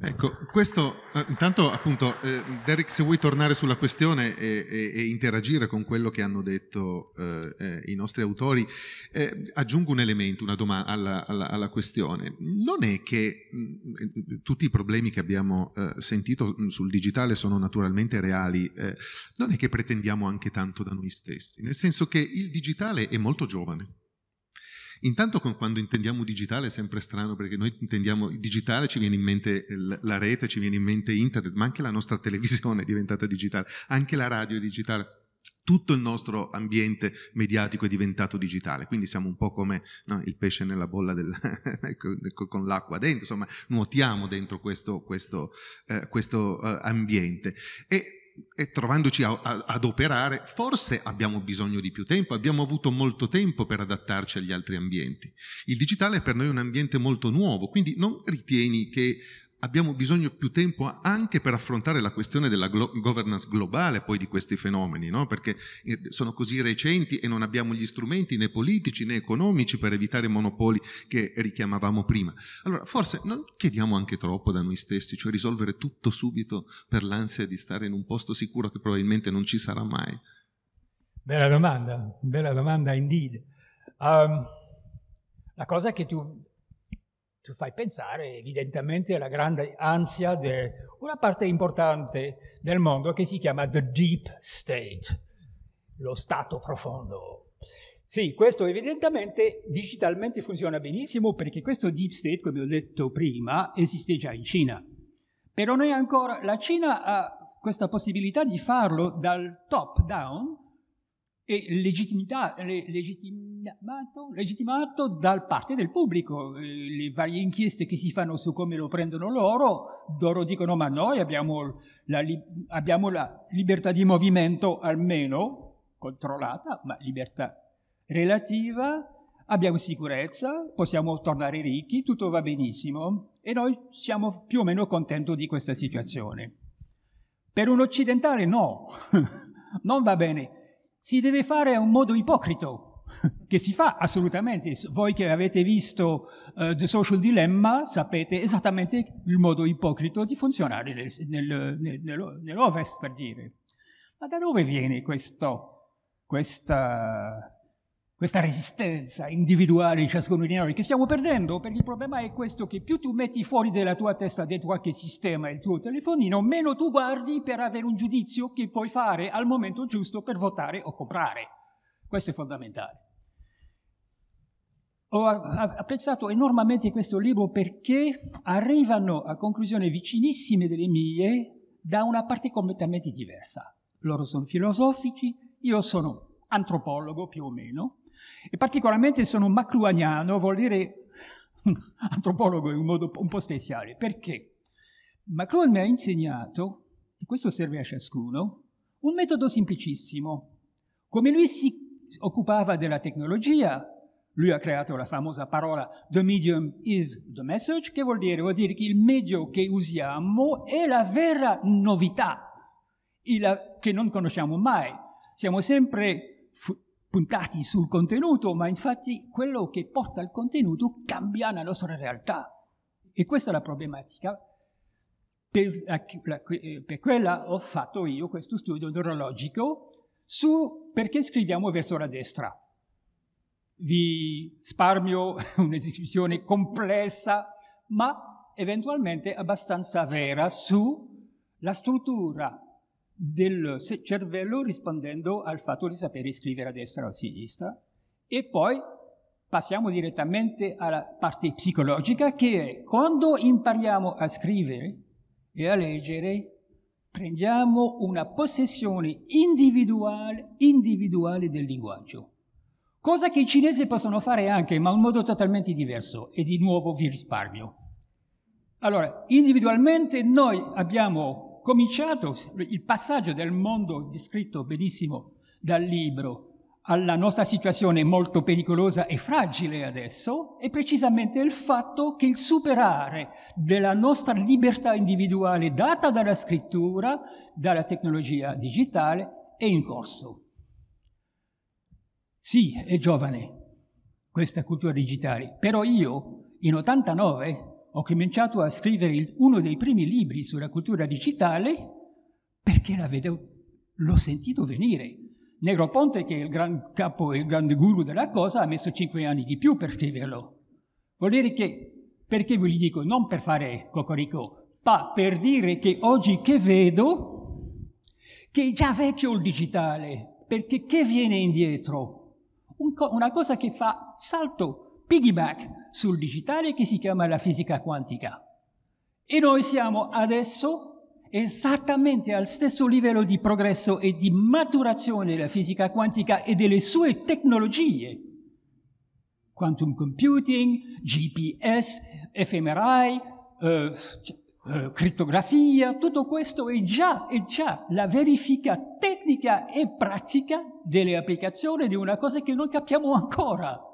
Speaker 1: Ecco, questo eh, intanto appunto, eh, Derek, se vuoi tornare sulla questione e, e, e interagire con quello che hanno detto eh, eh i nostri autori, eh, aggiungo un elemento una doma- alla, alla, alla, questione. Non è che mh, mm, tutti i problemi che abbiamo sentito mm, sul digitale sono naturalmente reali, non è che pretendiamo anche tanto da noi stessi, nel senso che il digitale è molto giovane Intanto con, quando intendiamo digitale è sempre strano perché noi intendiamo digitale, ci viene in mente eh, la rete, ci viene in mente internet, ma anche la nostra televisione è diventata digitale, anche la radio è digitale tutto il nostro ambiente mediatico è diventato digitale, quindi siamo un po' come no, il pesce nella bolla del, <laughs> ecco, ecco, con l'acqua dentro, insomma nuotiamo dentro questo, questo, eh, questo eh, ambiente. E e trovandoci a, a, ad operare, forse abbiamo bisogno di più tempo, abbiamo avuto molto tempo per adattarci agli altri ambienti. Il digitale è per noi un ambiente molto nuovo, quindi non ritieni che abbiamo bisogno più tempo anche per affrontare la questione della glo- governance globale poi di questi fenomeni, no? perché eh, sono così recenti e non abbiamo gli strumenti né politici né economici per evitare i monopoli che richiamavamo prima. Allora, forse non chiediamo anche troppo da noi stessi, cioè risolvere tutto subito per l'ansia di stare in un posto sicuro che probabilmente non ci sarà mai.
Speaker 2: Bella domanda, bella domanda indeed. Um, la cosa che tu tu fai pensare evidentemente alla grande ansia di una parte importante del mondo che si chiama the deep state, lo stato profondo. Sì, questo evidentemente digitalmente funziona benissimo perché questo deep state, come ho detto prima, esiste già in Cina. Però noi ancora, la Cina ha questa possibilità di farlo dal top down, e legittimato, legittimato da parte del pubblico. Eh, le varie inchieste che si fanno su come lo prendono loro, loro dicono ma noi abbiamo la, abbiamo la libertà di movimento almeno controllata, ma libertà relativa, abbiamo sicurezza, possiamo tornare ricchi, tutto va benissimo e noi siamo più o meno contenti di questa situazione. Per un occidentale no, <laughs> non va bene si deve fare a un modo ipocrito, <laughs> che si fa assolutamente. Voi che avete visto uh, The Social Dilemma sapete esattamente il modo ipocrito di funzionare nel, nel, nel, nell'Ovest, per dire. Ma da dove viene questo, questa questa resistenza individuale di ciascuno di noi che stiamo perdendo, perché il problema è questo che più tu metti fuori dalla tua testa dentro a sistema il tuo telefonino, meno tu guardi per avere un giudizio che puoi fare al momento giusto per votare o comprare. Questo è fondamentale. Ho apprezzato enormemente questo libro perché arrivano a conclusioni vicinissime delle mie da una parte completamente diversa. Loro sono filosofici, io sono antropologo più o meno, e particolarmente sono macluaniano, vuol dire <laughs> antropologo in un modo un po' speciale, perché Macluhan mi ha insegnato, e questo serve a ciascuno, un metodo semplicissimo. Come lui si occupava della tecnologia, lui ha creato la famosa parola The medium is the message, che vuol dire, vuol dire che il medio che usiamo è la vera novità, che non conosciamo mai. Siamo sempre puntati sul contenuto, ma infatti quello che porta al contenuto cambia la nostra realtà. E questa è la problematica. Per, la, eh, per quella ho fatto io questo studio neurologico su perché scriviamo verso la destra. Vi sparmio <laughs> un'esibizione complessa, ma eventualmente abbastanza vera sulla struttura del cervello rispondendo al fatto di sapere scrivere a destra o a sinistra e poi passiamo direttamente alla parte psicologica che è quando impariamo a scrivere e a leggere prendiamo una possessione individuale, individuale del linguaggio. Cosa che i cinesi possono fare anche, ma in modo totalmente diverso e di nuovo vi risparmio. Allora, individualmente noi abbiamo cominciato il passaggio del mondo descritto benissimo dal libro alla nostra situazione molto pericolosa e fragile adesso è precisamente il fatto che il superare della nostra libertà individuale data dalla scrittura, dalla tecnologia digitale, è in corso. Sì, è giovane questa cultura digitale, però io in 89 ho cominciato a scrivere uno dei primi libri sulla cultura digitale perché vedevo, l'ho sentito venire. Negro Ponte, che è il gran capo e il grande guru della cosa, ha messo cinque anni di più per scriverlo. Vuol dire che, perché vi dico, non per fare cocorico, ma per dire che oggi che vedo, che è già vecchio il digitale, perché che viene indietro? Un co- una cosa che fa salto piggyback sul digitale che si chiama la fisica quantica. E noi siamo adesso esattamente al stesso livello di progresso e di maturazione della fisica quantica e delle sue tecnologie. Quantum computing, GPS, fMRI, eh, cioè, eh, crittografia, tutto questo è già, è già la verifica tecnica e pratica delle applicazioni di una cosa che non capiamo ancora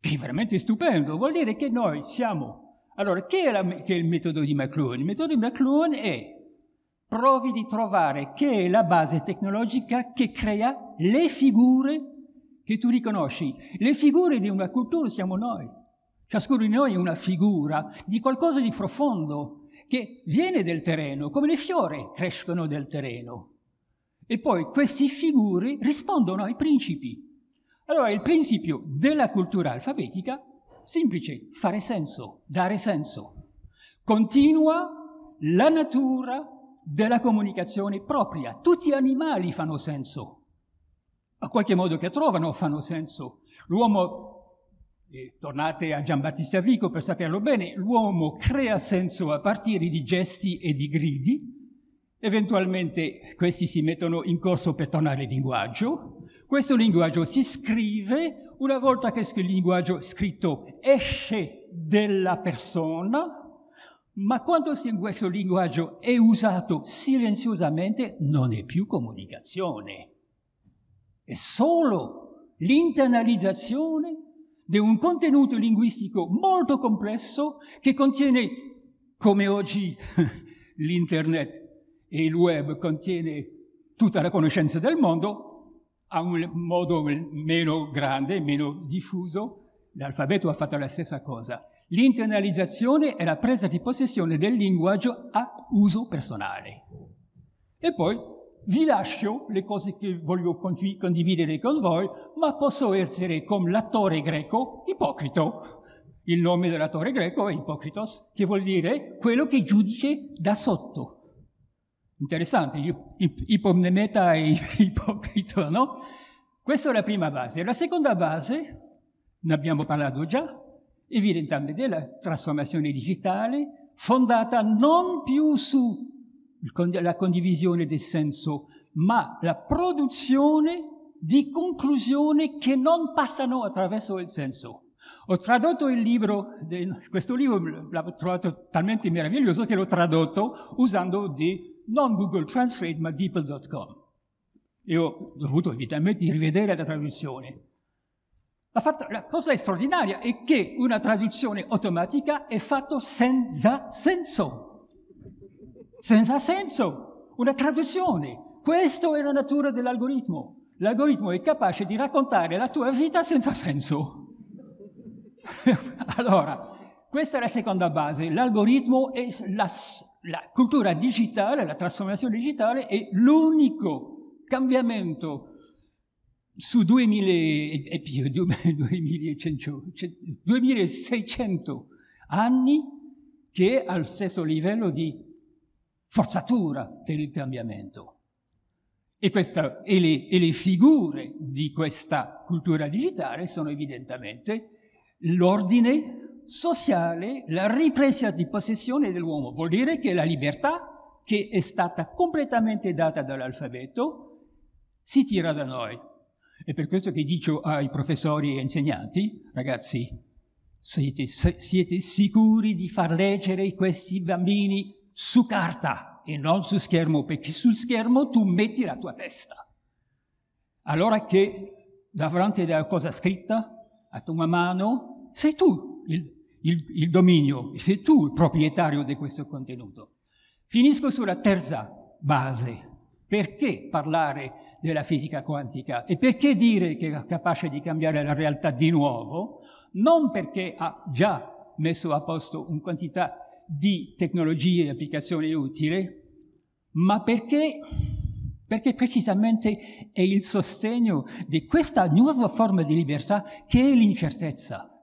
Speaker 2: che è veramente stupendo, vuol dire che noi siamo... Allora, che è, la, che è il metodo di McLuhan? Il metodo di McLuhan è provi di trovare che è la base tecnologica che crea le figure che tu riconosci. Le figure di una cultura siamo noi. Ciascuno di noi è una figura di qualcosa di profondo che viene del terreno, come le fiore crescono del terreno. E poi queste figure rispondono ai principi. Allora il principio della cultura alfabetica, semplice, fare senso, dare senso. Continua la natura della comunicazione propria. Tutti gli animali fanno senso. A qualche modo che trovano fanno senso. L'uomo, eh, tornate a Giambattista Vico per saperlo bene, l'uomo crea senso a partire di gesti e di gridi. Eventualmente questi si mettono in corso per tornare al linguaggio, questo linguaggio si scrive, una volta che il linguaggio scritto esce dalla persona, ma quando questo linguaggio è usato silenziosamente non è più comunicazione, è solo l'internalizzazione di un contenuto linguistico molto complesso che contiene, come oggi <laughs> l'internet e il web contiene tutta la conoscenza del mondo, a un modo meno grande, meno diffuso, l'alfabeto ha fatto la stessa cosa. L'internalizzazione è la presa di possessione del linguaggio a uso personale. E poi vi lascio le cose che voglio condividere con voi, ma posso essere come l'attore greco ipocrito. Il nome dell'attore greco è Ipocritos, che vuol dire quello che giudice da sotto. Interessante, ipomnemeta e <laughs> ipocrito, no? Questa è la prima base. La seconda base, ne abbiamo parlato già, evidentemente è la trasformazione digitale fondata non più sulla condivisione del senso, ma la produzione di conclusioni che non passano attraverso il senso. Ho tradotto il libro, questo libro l'ho trovato talmente meraviglioso che l'ho tradotto usando dei non Google Translate ma DeepL.com. Io ho dovuto evidentemente rivedere la traduzione. La, fatta, la, cosa straordinaria è che una traduzione automatica è fatta senza senso. Senza senso. Una traduzione. Questa è la natura dell'algoritmo. L'algoritmo è capace di raccontare la tua vita senza senso. <laughs> allora, questa è la seconda base. L'algoritmo è la, la cultura digitale, la trasformazione digitale è l'unico cambiamento su 2000 e più, 2600 <laughs> anni che è al stesso livello di forzatura per il cambiamento. E, questa, e, le, e, le, figure di questa cultura digitale sono evidentemente l'ordine sociale la ripresa di possessione dell'uomo. Vuol dire che la libertà, che è stata completamente data dall'alfabeto, si tira da noi. È per questo che dico ai professori e insegnanti, ragazzi, siete, siete sicuri di far leggere questi bambini su carta e non su schermo, perché sul schermo tu metti la tua testa. Allora che davanti a cosa scritta, a tua mano, sei tu il il, il dominio, sei tu il proprietario di questo contenuto. Finisco sulla terza base. Perché parlare della fisica quantica e perché dire che è capace di cambiare la realtà di nuovo? Non perché ha già messo a posto una quantità di tecnologie e applicazioni utili, ma perché, perché precisamente è il sostegno di questa nuova forma di libertà che è l'incertezza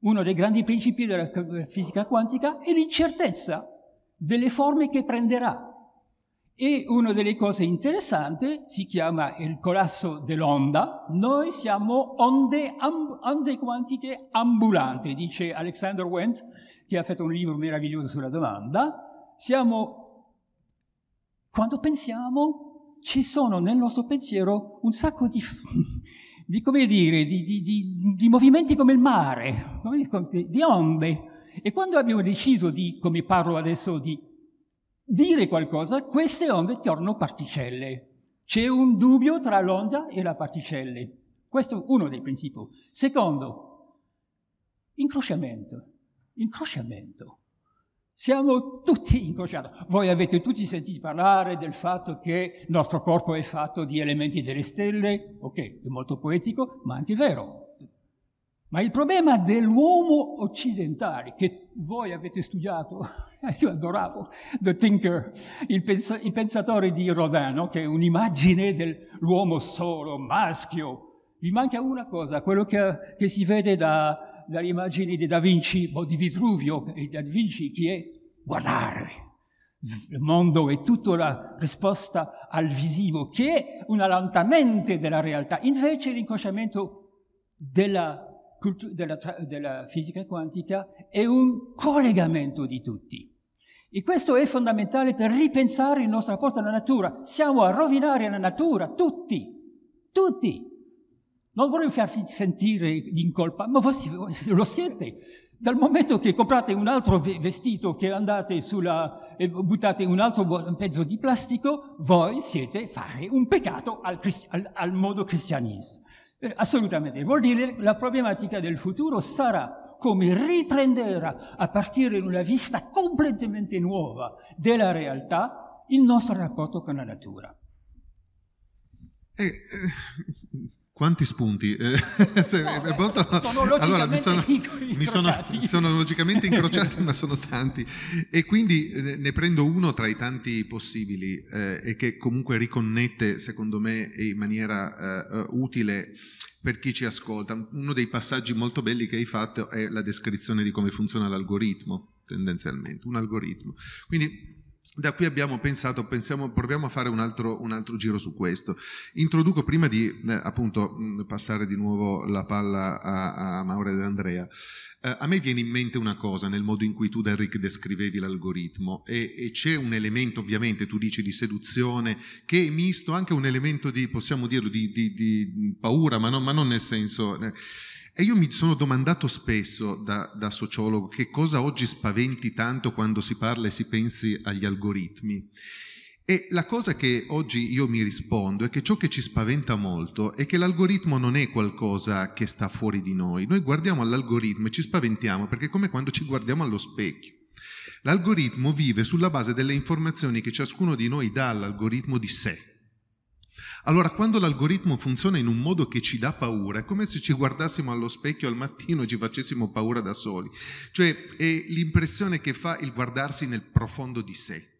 Speaker 2: uno dei grandi principi della fisica quantica è l'incertezza delle forme che prenderà. E una delle cose interessanti si chiama il collasso dell'onda. Noi siamo onde, amb- onde quantiche ambulanti, dice Alexander Wendt, che ha fatto un libro meraviglioso sulla domanda. Siamo, quando pensiamo, ci sono nel nostro pensiero un sacco di di, come dire, di, di, di movimenti come il mare, di onde. E quando abbiamo deciso di, come parlo adesso, di dire qualcosa, queste onde tornano particelle. C'è un dubbio tra l'onda e la particella. Questo è uno dei principi. Secondo, incrociamento. Incrociamento. Siamo tutti incrociati. Voi avete tutti sentito parlare del fatto che il nostro corpo è fatto di elementi delle stelle, ok, è molto poetico, ma anche vero. Ma il problema dell'uomo occidentale, che voi avete studiato, <laughs> io adoravo The Tinker, il, pens- il pensatore di Rodin, no? che è un'immagine dell'uomo solo, maschio. Gli manca una cosa, quello che, che si vede da, dalle immagini di Da Vinci o di Vitruvio, e Da Vinci che è? Guardare. Il mondo è tutta la risposta al visivo, che è un allantamento della realtà. Invece l'inconsciamento della, della, della fisica quantica è un collegamento di tutti. E questo è fondamentale per ripensare il nostro rapporto alla natura. Siamo a rovinare la natura, tutti, tutti. Non vorrei farvi sentire in colpa, ma voi lo siete. Dal momento che comprate un altro vestito, che andate sulla, e buttate un altro pezzo di plastico, voi siete fare un peccato al, al, al modo cristianismo. Eh, assolutamente. Vuol dire che la problematica del futuro sarà come riprendere a partire da una vista completamente nuova della realtà il nostro rapporto con la natura.
Speaker 1: Eh, eh, quanti spunti? <laughs> Eh, no, beh, molto... Sono logicamente allora, mi sono, incrociati. Mi sono, sono logicamente incrociati, ma sono tanti. E quindi eh, ne prendo uno tra i tanti possibili eh, e che comunque riconnette, secondo me, in maniera eh, utile per chi ci ascolta. Uno dei passaggi molto belli che hai fatto è la descrizione di come funziona l'algoritmo, tendenzialmente, un algoritmo. Quindi da qui abbiamo pensato, pensiamo, proviamo a fare un altro, un altro, giro su questo. Introduco prima di eh, appunto mm, passare di nuovo la palla a, a Maura ed Andrea. Eh, a me viene in mente una cosa nel modo in cui tu, Derrick, descrivevi l'algoritmo e, e c'è un elemento, ovviamente, tu dici di seduzione, che è misto anche un elemento di, possiamo dirlo, di, di, di mm, paura, ma, no, ma non nel senso... Eh, e io mi sono domandato spesso da, da, sociologo che cosa oggi spaventi tanto quando si parla e si pensi agli algoritmi. E la cosa che oggi io mi rispondo è che ciò che ci spaventa molto è che l'algoritmo non è qualcosa che sta fuori di noi. Noi guardiamo all'algoritmo e ci spaventiamo perché è come quando ci guardiamo allo specchio. L'algoritmo vive sulla base delle informazioni che ciascuno di noi dà all'algoritmo di sé. Allora, quando l'algoritmo funziona in un modo che ci dà paura, è come se ci guardassimo allo specchio al mattino e ci facessimo paura da soli. Cioè, è l'impressione che fa il guardarsi nel profondo di sé.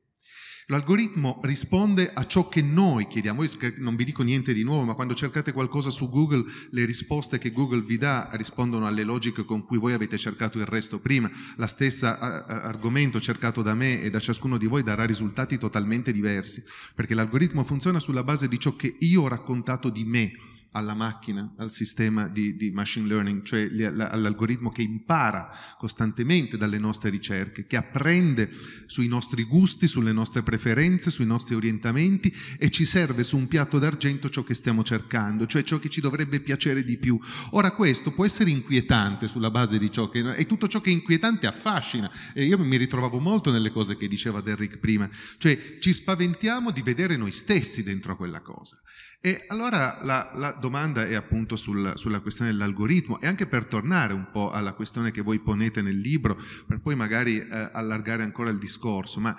Speaker 1: L'algoritmo risponde a ciò che noi chiediamo. Io non vi dico niente di nuovo, ma quando cercate qualcosa su Google, le risposte che Google vi dà rispondono alle logiche con cui voi avete cercato il resto prima. La stessa argomento cercato da me e da ciascuno di voi darà risultati totalmente diversi, perché l'algoritmo funziona sulla base di ciò che io ho raccontato di me alla macchina, al sistema di, di machine learning, cioè all'algoritmo che impara costantemente dalle nostre ricerche, che apprende sui nostri gusti, sulle nostre preferenze, sui nostri orientamenti e ci serve su un piatto d'argento ciò che stiamo cercando, cioè ciò che ci dovrebbe piacere di più. Ora questo può essere inquietante sulla base di ciò che... e tutto ciò che è inquietante affascina. E io mi ritrovavo molto nelle cose che diceva Derrick prima, cioè ci spaventiamo di vedere noi stessi dentro a quella cosa. E allora la, la domanda è appunto sul, sulla questione dell'algoritmo e anche per tornare un po' alla questione che voi ponete nel libro, per poi magari eh, allargare ancora il discorso, ma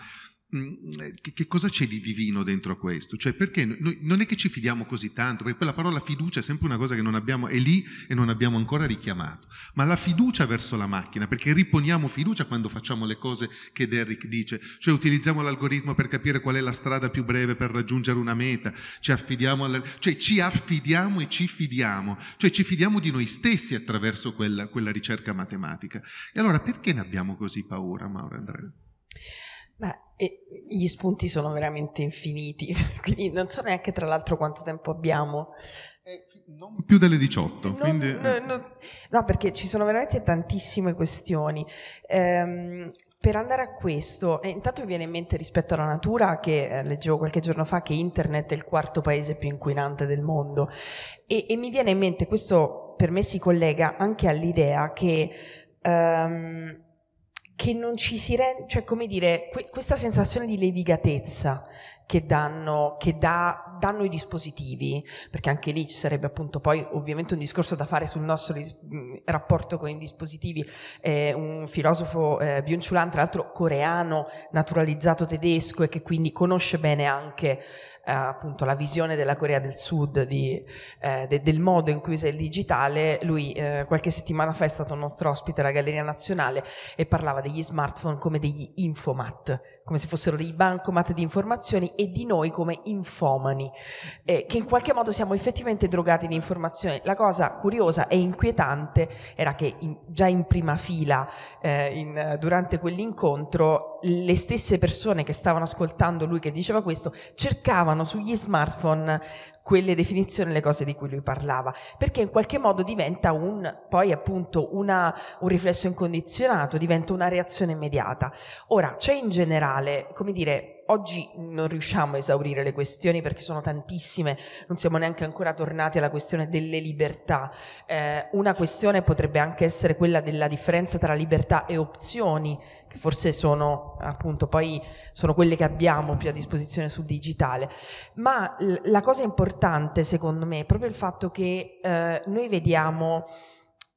Speaker 1: Mm, eh, che, cosa c'è di divino dentro questo? Cioè, perché noi non è che ci fidiamo così tanto, perché poi la parola fiducia è sempre una cosa che non abbiamo, è lì e non abbiamo ancora richiamato, ma la fiducia verso la macchina, perché riponiamo fiducia quando facciamo le cose che Derrick dice, cioè utilizziamo l'algoritmo per capire qual è la strada più breve per raggiungere una meta, ci affidiamo, alla, cioè ci affidiamo e ci fidiamo, cioè ci fidiamo di noi stessi attraverso quella, quella ricerca matematica. E allora perché ne abbiamo così paura, Mauro Andrea?
Speaker 3: E gli spunti sono veramente infiniti, <laughs> quindi non so neanche tra l'altro quanto tempo abbiamo. Eh,
Speaker 1: non più delle 18, non, quindi... no,
Speaker 3: eh. no, no, perché ci sono veramente tantissime questioni. Ehm, per andare a questo, eh, intanto mi viene in mente rispetto alla natura che eh, leggevo qualche giorno fa che internet è il quarto paese più inquinante del mondo e, e mi viene in mente questo per me si collega anche all'idea che ehm, che non ci si rende, cioè come dire, que- questa sensazione di levigatezza che danno, che da, danno i dispositivi, perché anche lì ci sarebbe appunto poi ovviamente un discorso da fare sul nostro mh, mm, rapporto con i dispositivi, eh, un filosofo eh, byung Chulan, tra l'altro coreano, naturalizzato tedesco e che quindi conosce bene anche eh, appunto la visione della Corea del Sud di, eh, de, del modo in cui usa il digitale, lui eh, qualche settimana fa è stato nostro ospite alla Galleria Nazionale e parlava degli smartphone come degli infomat, come se fossero dei bancomat di informazioni e di noi come infomani, eh, che in qualche modo siamo effettivamente drogati di informazioni. La cosa curiosa e inquietante era che in, già in prima fila eh, in, durante quell'incontro le stesse persone che stavano ascoltando lui che diceva questo cercavano ritrovano sugli smartphone quelle definizioni, le cose di cui lui parlava, perché in qualche modo diventa un, poi appunto una, un riflesso incondizionato, diventa una reazione immediata. Ora, c'è in generale, come dire, oggi non riusciamo a esaurire le questioni perché sono tantissime, non siamo neanche ancora tornati alla questione delle libertà. Eh, una questione potrebbe anche essere quella della differenza tra libertà e opzioni, che forse sono appunto poi sono quelle che abbiamo più a disposizione sul digitale. Ma l- la cosa importante secondo me è proprio il fatto che eh, noi vediamo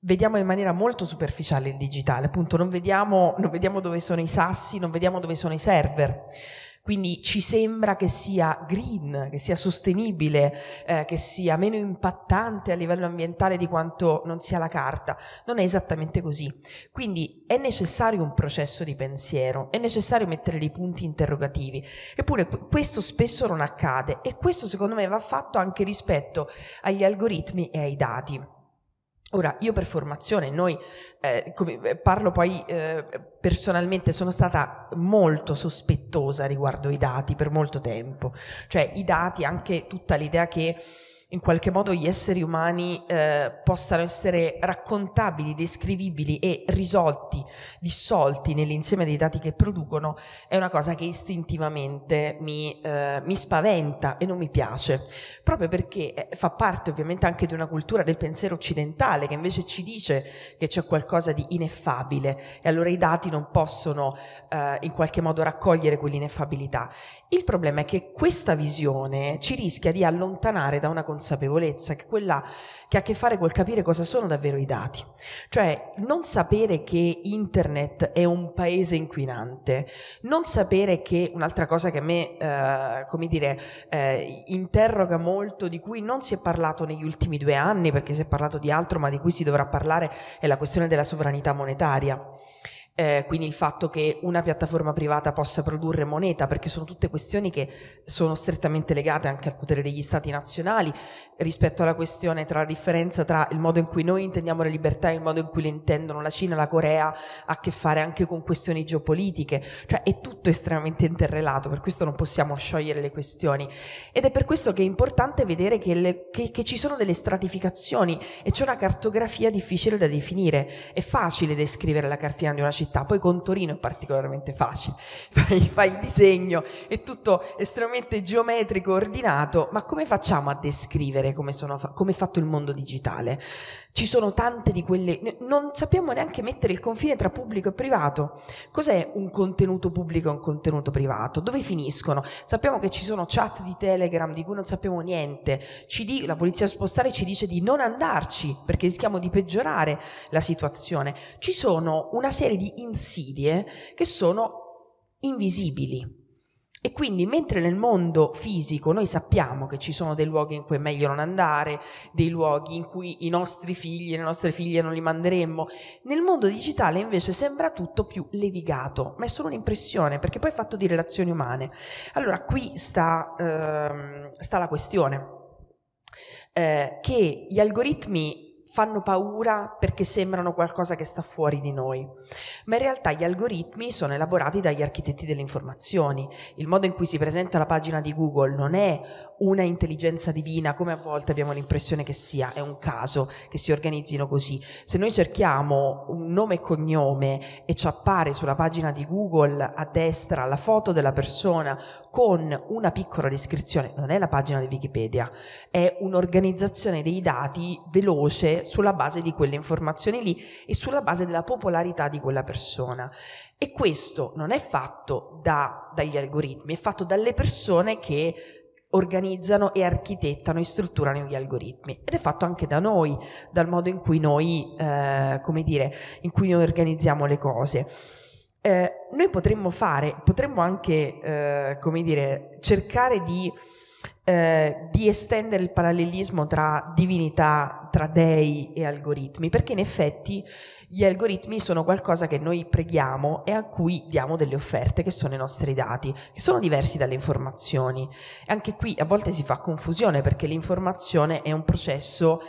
Speaker 3: vediamo in maniera molto superficiale il digitale, appunto non vediamo, non vediamo, dove sono i sassi, non vediamo dove sono i server. Quindi ci sembra che sia green, che sia sostenibile, eh, che sia meno impattante a livello ambientale di quanto non sia la carta. Non è esattamente così. Quindi è necessario un processo di pensiero, è necessario mettere dei punti interrogativi. Eppure questo spesso non accade e questo secondo me va fatto anche rispetto agli algoritmi e ai dati. Ora, io per formazione, noi, eh, come, eh, parlo poi eh, personalmente, sono stata molto sospettosa riguardo i dati per molto tempo, cioè i dati, anche tutta l'idea che in qualche modo gli esseri umani eh, possano essere raccontabili, descrivibili e risolti, dissolti nell'insieme dei dati che producono, è una cosa che istintivamente mi, eh, mi spaventa e non mi piace, proprio perché eh, fa parte ovviamente anche di una cultura del pensiero occidentale che invece ci dice che c'è qualcosa di ineffabile e allora i dati non possono eh, in qualche modo raccogliere quell'ineffabilità. Il problema è che questa visione ci rischia di allontanare da una consapevolezza che, quella, che ha a che fare col capire cosa sono davvero i dati. Cioè non sapere che internet è un paese inquinante, non sapere che un'altra cosa che a me, eh, come dire, eh, interroga molto, di cui non si è parlato negli ultimi due anni, perché si è parlato di altro, ma di cui si dovrà parlare, è la questione della sovranità monetaria eh, quindi il fatto che una piattaforma privata possa produrre moneta, perché sono tutte questioni che sono strettamente legate anche al potere degli stati nazionali rispetto alla questione tra la differenza tra il modo in cui noi intendiamo le libertà e il modo in cui le intendono la Cina, la Corea, ha a che fare anche con questioni geopolitiche, cioè è tutto estremamente interrelato, per questo non possiamo sciogliere le questioni ed è per questo che è importante vedere che, le, che, che ci sono delle stratificazioni e c'è una cartografia difficile da definire, è facile descrivere la cartina di una città città. Poi con Torino è particolarmente facile, <laughs> fai, fai il disegno, è tutto estremamente geometrico, ordinato, ma come facciamo a descrivere come, sono, come è fatto il mondo digitale? Ci sono tante di quelle... Non sappiamo neanche mettere il confine tra pubblico e privato. Cos'è un contenuto pubblico e un contenuto privato? Dove finiscono? Sappiamo che ci sono chat di Telegram di cui non sappiamo niente, di, la polizia spostale ci dice di non andarci perché rischiamo di peggiorare la situazione. Ci sono una serie di insidie che sono invisibili. E quindi mentre nel mondo fisico noi sappiamo che ci sono dei luoghi in cui è meglio non andare, dei luoghi in cui i nostri figli e le nostre figlie non li manderemmo, nel mondo digitale invece sembra tutto più levigato, ma è solo un'impressione perché poi è fatto di relazioni umane. Allora qui sta, ehm, sta la questione, eh, che gli algoritmi fanno paura perché sembrano qualcosa che sta fuori di noi, ma in realtà gli algoritmi sono elaborati dagli architetti delle informazioni. Il modo in cui si presenta la pagina di Google non è una intelligenza divina come a volte abbiamo l'impressione che sia, è un caso che si organizzino così. Se noi cerchiamo un nome e cognome e ci appare sulla pagina di Google a destra la foto della persona con una piccola descrizione, non è la pagina di Wikipedia, è un'organizzazione dei dati veloce sulla base di quelle informazioni lì e sulla base della popolarità di quella persona. E questo non è fatto da, dagli algoritmi, è fatto dalle persone che organizzano e architettano e strutturano gli algoritmi ed è fatto anche da noi, dal modo in cui noi, eh, come dire, in cui noi organizziamo le cose. Eh, noi potremmo fare, potremmo anche, eh, come dire, cercare di eh, di estendere il parallelismo tra divinità, tra dei e algoritmi, perché in effetti gli algoritmi sono qualcosa che noi preghiamo e a cui diamo delle offerte che sono i nostri dati, che sono diversi dalle informazioni. E anche qui a volte si fa confusione perché l'informazione è un processo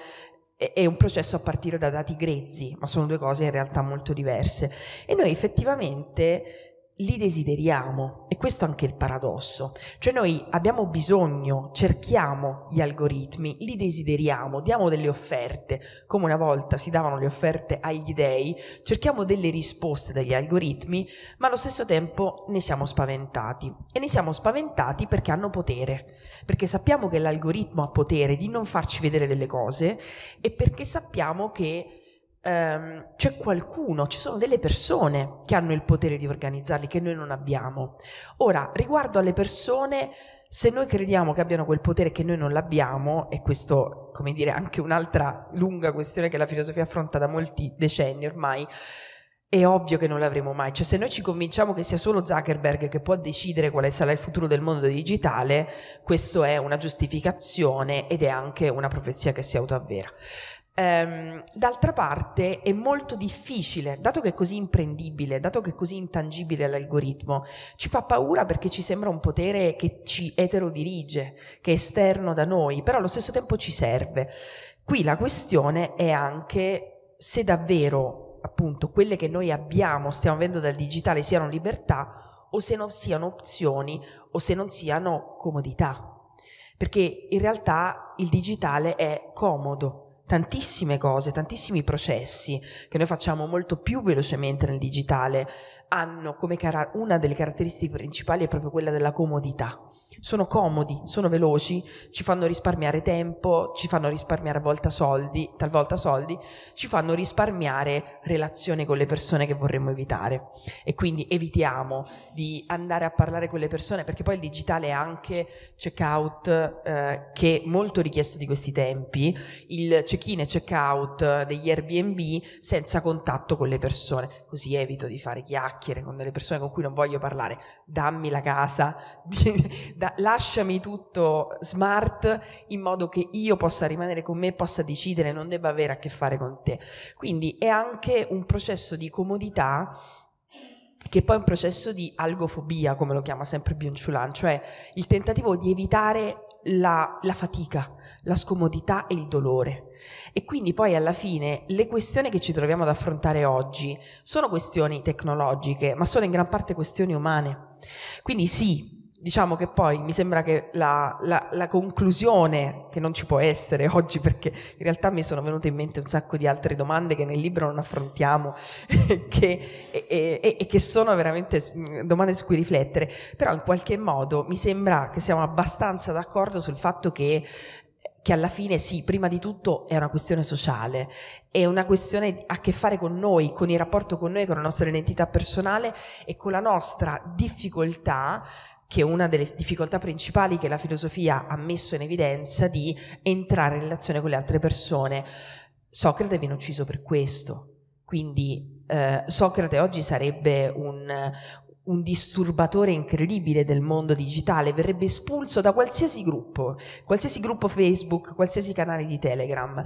Speaker 3: è un processo a partire da dati grezzi, ma sono due cose in realtà molto diverse. E noi effettivamente li desideriamo e questo è anche il paradosso, cioè noi abbiamo bisogno, cerchiamo gli algoritmi, li desideriamo, diamo delle offerte, come una volta si davano le offerte agli dei, cerchiamo delle risposte dagli algoritmi, ma allo stesso tempo ne siamo spaventati e ne siamo spaventati perché hanno potere, perché sappiamo che l'algoritmo ha potere di non farci vedere delle cose e perché sappiamo che ehm, c'è qualcuno, ci sono delle persone che hanno il potere di organizzarli che noi non abbiamo. Ora, riguardo alle persone, se noi crediamo che abbiano quel potere che noi non l'abbiamo, e questo, come dire, è anche un'altra lunga questione che la filosofia affronta da molti decenni ormai, è ovvio che non l'avremo mai. Cioè, se noi ci convinciamo che sia solo Zuckerberg che può decidere quale sarà il futuro del mondo digitale, questo è una giustificazione ed è anche una profezia che si autoavvera. Ehm, d'altra parte è molto difficile, dato che è così imprendibile, dato che è così intangibile l'algoritmo, ci fa paura perché ci sembra un potere che ci eterodirige, che è esterno da noi, però allo stesso tempo ci serve. Qui la questione è anche se davvero appunto quelle che noi abbiamo, stiamo avendo dal digitale, siano libertà o se non siano opzioni o se non siano comodità. Perché in realtà il digitale è comodo, tantissime cose, tantissimi processi che noi facciamo molto più velocemente nel digitale hanno come cara- una delle caratteristiche principali è proprio quella della comodità sono comodi, sono veloci, ci fanno risparmiare tempo, ci fanno risparmiare a volte soldi, talvolta soldi, ci fanno risparmiare relazione con le persone che vorremmo evitare. E quindi evitiamo di andare a parlare con le persone, perché poi il digitale è anche checkout eh, che è molto richiesto di questi tempi, il check-in e check-out degli Airbnb senza contatto con le persone. Così evito di fare chiacchiere con delle persone con cui non voglio parlare. Dammi la casa, <laughs> di, da, lasciami tutto smart in modo che io possa rimanere con me, possa decidere, non debba avere a che fare con te. Quindi è anche un processo di comodità che poi è un processo di algofobia, come lo chiama sempre Bionciulan, cioè il tentativo di evitare la, la, fatica, la scomodità e il dolore. E quindi poi alla fine le questioni che ci troviamo ad affrontare oggi sono questioni tecnologiche, ma sono in gran parte questioni umane. Quindi sì, diciamo che poi mi sembra che la, la, la, conclusione, che non ci può essere oggi perché in realtà mi sono venute in mente un sacco di altre domande che nel libro non affrontiamo <laughs> che, e, e, e, che sono veramente domande su cui riflettere, però in qualche modo mi sembra che siamo abbastanza d'accordo sul fatto che che alla fine sì, prima di tutto è una questione sociale, è una questione a che fare con noi, con il rapporto con noi, con la nostra identità personale e con la nostra difficoltà che è una delle difficoltà principali che la filosofia ha messo in evidenza di entrare in relazione con le altre persone. Socrate viene ucciso per questo, quindi eh, Socrate oggi sarebbe un, un disturbatore incredibile del mondo digitale, verrebbe espulso da qualsiasi gruppo, qualsiasi gruppo Facebook, qualsiasi canale di Telegram.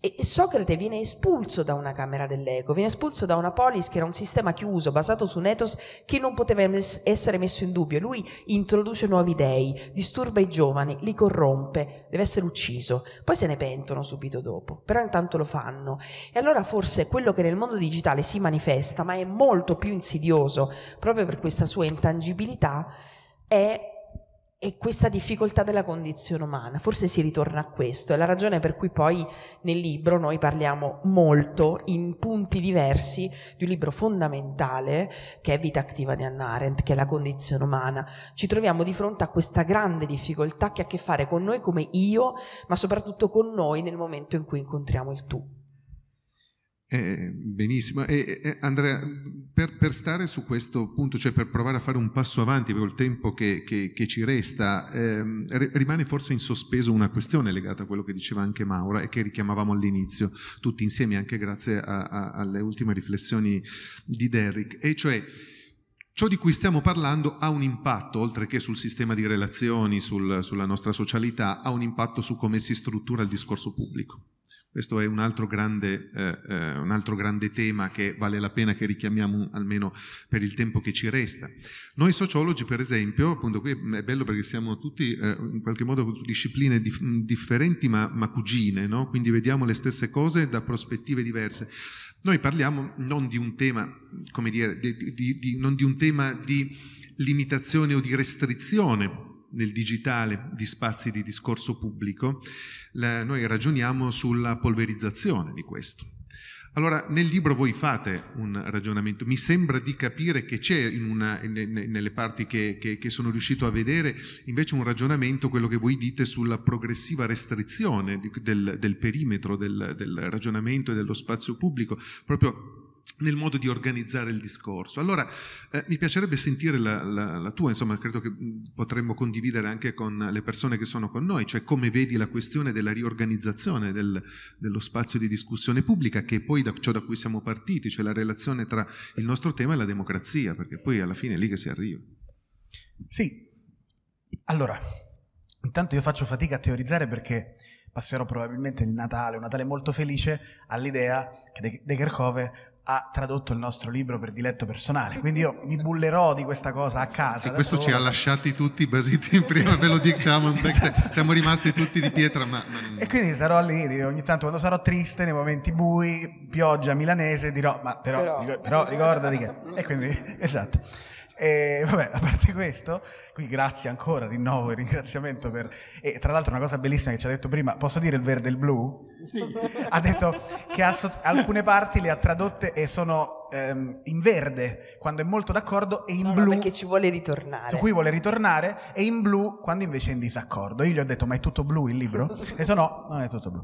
Speaker 3: E Socrate viene espulso da una Camera dell'Eco, viene espulso da una polis che era un sistema chiuso, basato su un ethos che non poteva mes- essere messo in dubbio. Lui introduce nuovi dei, disturba i giovani, li corrompe, deve essere ucciso. Poi se ne pentono subito dopo, però intanto lo fanno. E allora forse quello che nel mondo digitale si manifesta, ma è molto più insidioso, proprio perché questa sua intangibilità è e questa difficoltà della condizione umana. Forse si ritorna a questo, è la ragione per cui poi nel libro noi parliamo molto in punti diversi di un libro fondamentale che è Vita attiva di Anna Arendt, che è la condizione umana. Ci troviamo di fronte a questa grande difficoltà che ha a che fare con noi come io, ma soprattutto con noi nel momento in cui incontriamo il tu.
Speaker 1: Eh, benissimo, e, eh, Andrea, per, per, stare su questo punto, cioè per provare a fare un passo avanti per il tempo che, che, che ci resta, ehm, rimane forse in sospeso una questione legata a quello che diceva anche Maura e che richiamavamo all'inizio, tutti insieme, anche grazie a, a, alle ultime riflessioni di Derrick, e cioè... Ciò di cui stiamo parlando ha un impatto, oltre che sul sistema di relazioni, sul, sulla nostra socialità, ha un impatto su come si struttura il discorso pubblico. Questo è un altro, grande, eh, eh, un altro grande tema che vale la pena che richiamiamo almeno per il tempo che ci resta. Noi sociologi, per esempio, appunto qui è bello perché siamo tutti eh, in qualche modo discipline dif- differenti ma, ma cugine, no? quindi vediamo le stesse cose da prospettive diverse. Noi parliamo non di un tema, come dire, di, di, di, non di un tema di limitazione o di restrizione nel digitale di spazi di discorso pubblico, la, noi ragioniamo sulla polverizzazione di questo. Allora, nel libro voi fate un ragionamento, mi sembra di capire che c'è una, nelle parti che, che, che, sono riuscito a vedere invece un ragionamento, quello che voi dite sulla progressiva restrizione del, del perimetro del, del ragionamento e dello spazio pubblico, proprio nel modo di organizzare il discorso. Allora, eh, mi piacerebbe sentire la, la, la, tua, insomma, credo che mm, potremmo condividere anche con le persone che sono con noi, cioè come vedi la questione della riorganizzazione del, dello spazio di discussione pubblica, che è poi da ciò da cui siamo partiti, cioè la relazione tra il nostro tema e la democrazia, perché poi alla fine è lì che si arriva.
Speaker 4: Sì, allora, intanto io faccio fatica a teorizzare perché passerò probabilmente il Natale, un Natale molto felice, all'idea che De, De Kerchove ha tradotto il nostro libro per diletto personale, quindi io mi bullerò di questa cosa a casa. Sì, questo ci ha
Speaker 1: lasciati tutti basiti in prima, ve lo diciamo, <laughs> esatto. siamo rimasti tutti di pietra. Ma, ma...
Speaker 4: E quindi sarò lì, ogni tanto quando sarò triste, nei momenti bui, pioggia milanese, dirò, ma però, però, però <laughs> ricordati che... E quindi, <laughs> esatto. E vabbè, a parte questo, qui grazie ancora, rinnovo il ringraziamento per... E tra l'altro una cosa bellissima che ci ha detto prima, posso dire il verde e il blu?
Speaker 3: Sì. <laughs>
Speaker 4: Ha detto che ha so- alcune parti le ha tradotte e sono ehm, in verde quando è molto d'accordo e in no, blu... No, perché ci vuole ritornare. Su cui vuole ritornare e in blu quando invece è in disaccordo. Io gli ho detto ma è tutto blu il libro? ha <laughs> detto no, non è tutto blu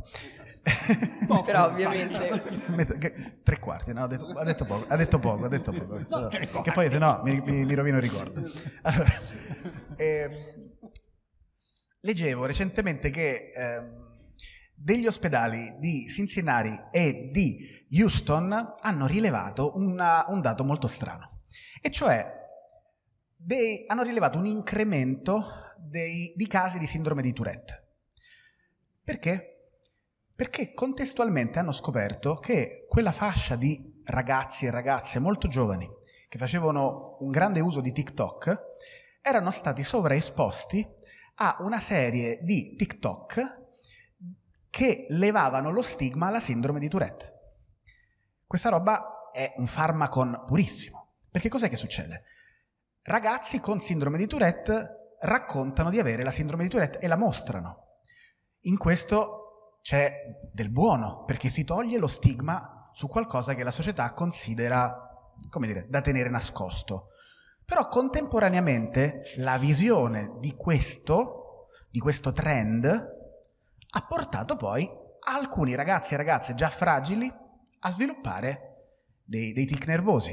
Speaker 4: poco, però ovviamente <laughs> tre quarti no, ha, detto, ha, detto, poco ha detto poco, ha detto poco. No, che poi se no mi, mi, mi rovino il ricordo allora, eh, leggevo recentemente che eh, degli ospedali di Cincinnati e di Houston hanno rilevato una, un dato molto strano e cioè dei, hanno rilevato un incremento dei, di casi di sindrome di Tourette perché? Perché contestualmente hanno scoperto che quella fascia di ragazzi e ragazze molto giovani che facevano un grande uso di TikTok erano stati sovraesposti a una serie di TikTok che levavano lo stigma alla sindrome di Tourette. Questa roba è un farmaco purissimo. Perché cos'è che succede? Ragazzi con sindrome di Tourette raccontano di avere la sindrome di Tourette e la mostrano. In questo c'è del buono, perché si toglie lo stigma su qualcosa che la società considera, come dire, da tenere nascosto. Però contemporaneamente la visione di questo, di questo trend, ha portato poi alcuni ragazzi e ragazze già fragili a sviluppare dei, dei tic nervosi.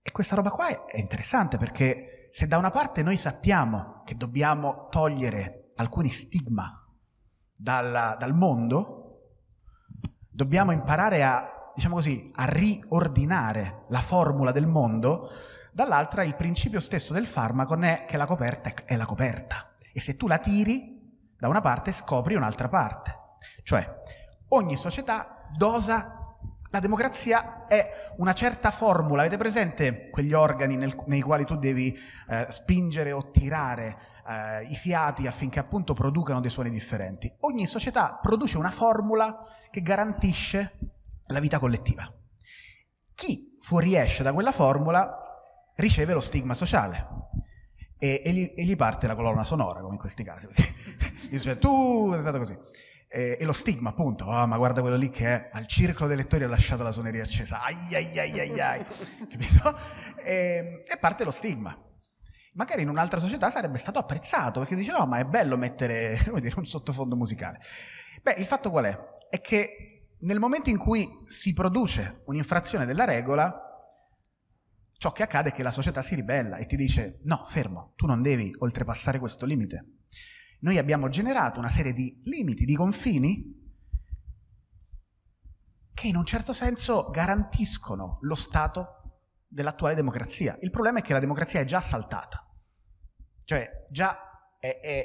Speaker 4: E questa roba qua è interessante perché se da una parte noi sappiamo che dobbiamo togliere alcuni stigma dalla, dal mondo, dobbiamo imparare a, diciamo così, a riordinare la formula del mondo, dall'altra il principio stesso del farmaco è che la coperta è la coperta e se tu la tiri da una parte scopri un'altra parte. Cioè, ogni società dosa la democrazia è una certa formula, avete presente quegli organi nel, nei quali tu devi eh, spingere o tirare eh, i fiati affinché appunto producano dei suoni differenti. Ogni società produce una formula che garantisce la vita collettiva. Chi fuoriesce da quella formula riceve lo stigma sociale e, e, gli, e gli, parte la colonna sonora, come in questi casi, <laughs> gli dice tu è stato così. E, e lo stigma, appunto, oh, ma guarda quello lì che è al circolo dei lettori ha lasciato la suoneria accesa, ai ai ai ai ai, <laughs> capito? E, e parte lo stigma magari in un'altra società sarebbe stato apprezzato perché dice no ma è bello mettere <laughs> dire, un sottofondo musicale. Beh, il fatto qual è? È che nel momento in cui si produce un'infrazione della regola, ciò che accade è che la società si ribella e ti dice no, fermo, tu non devi oltrepassare questo limite. Noi abbiamo generato una serie di limiti, di confini che in un certo senso garantiscono lo Stato dell'attuale democrazia. Il problema è che la democrazia è già saltata, cioè già è, è,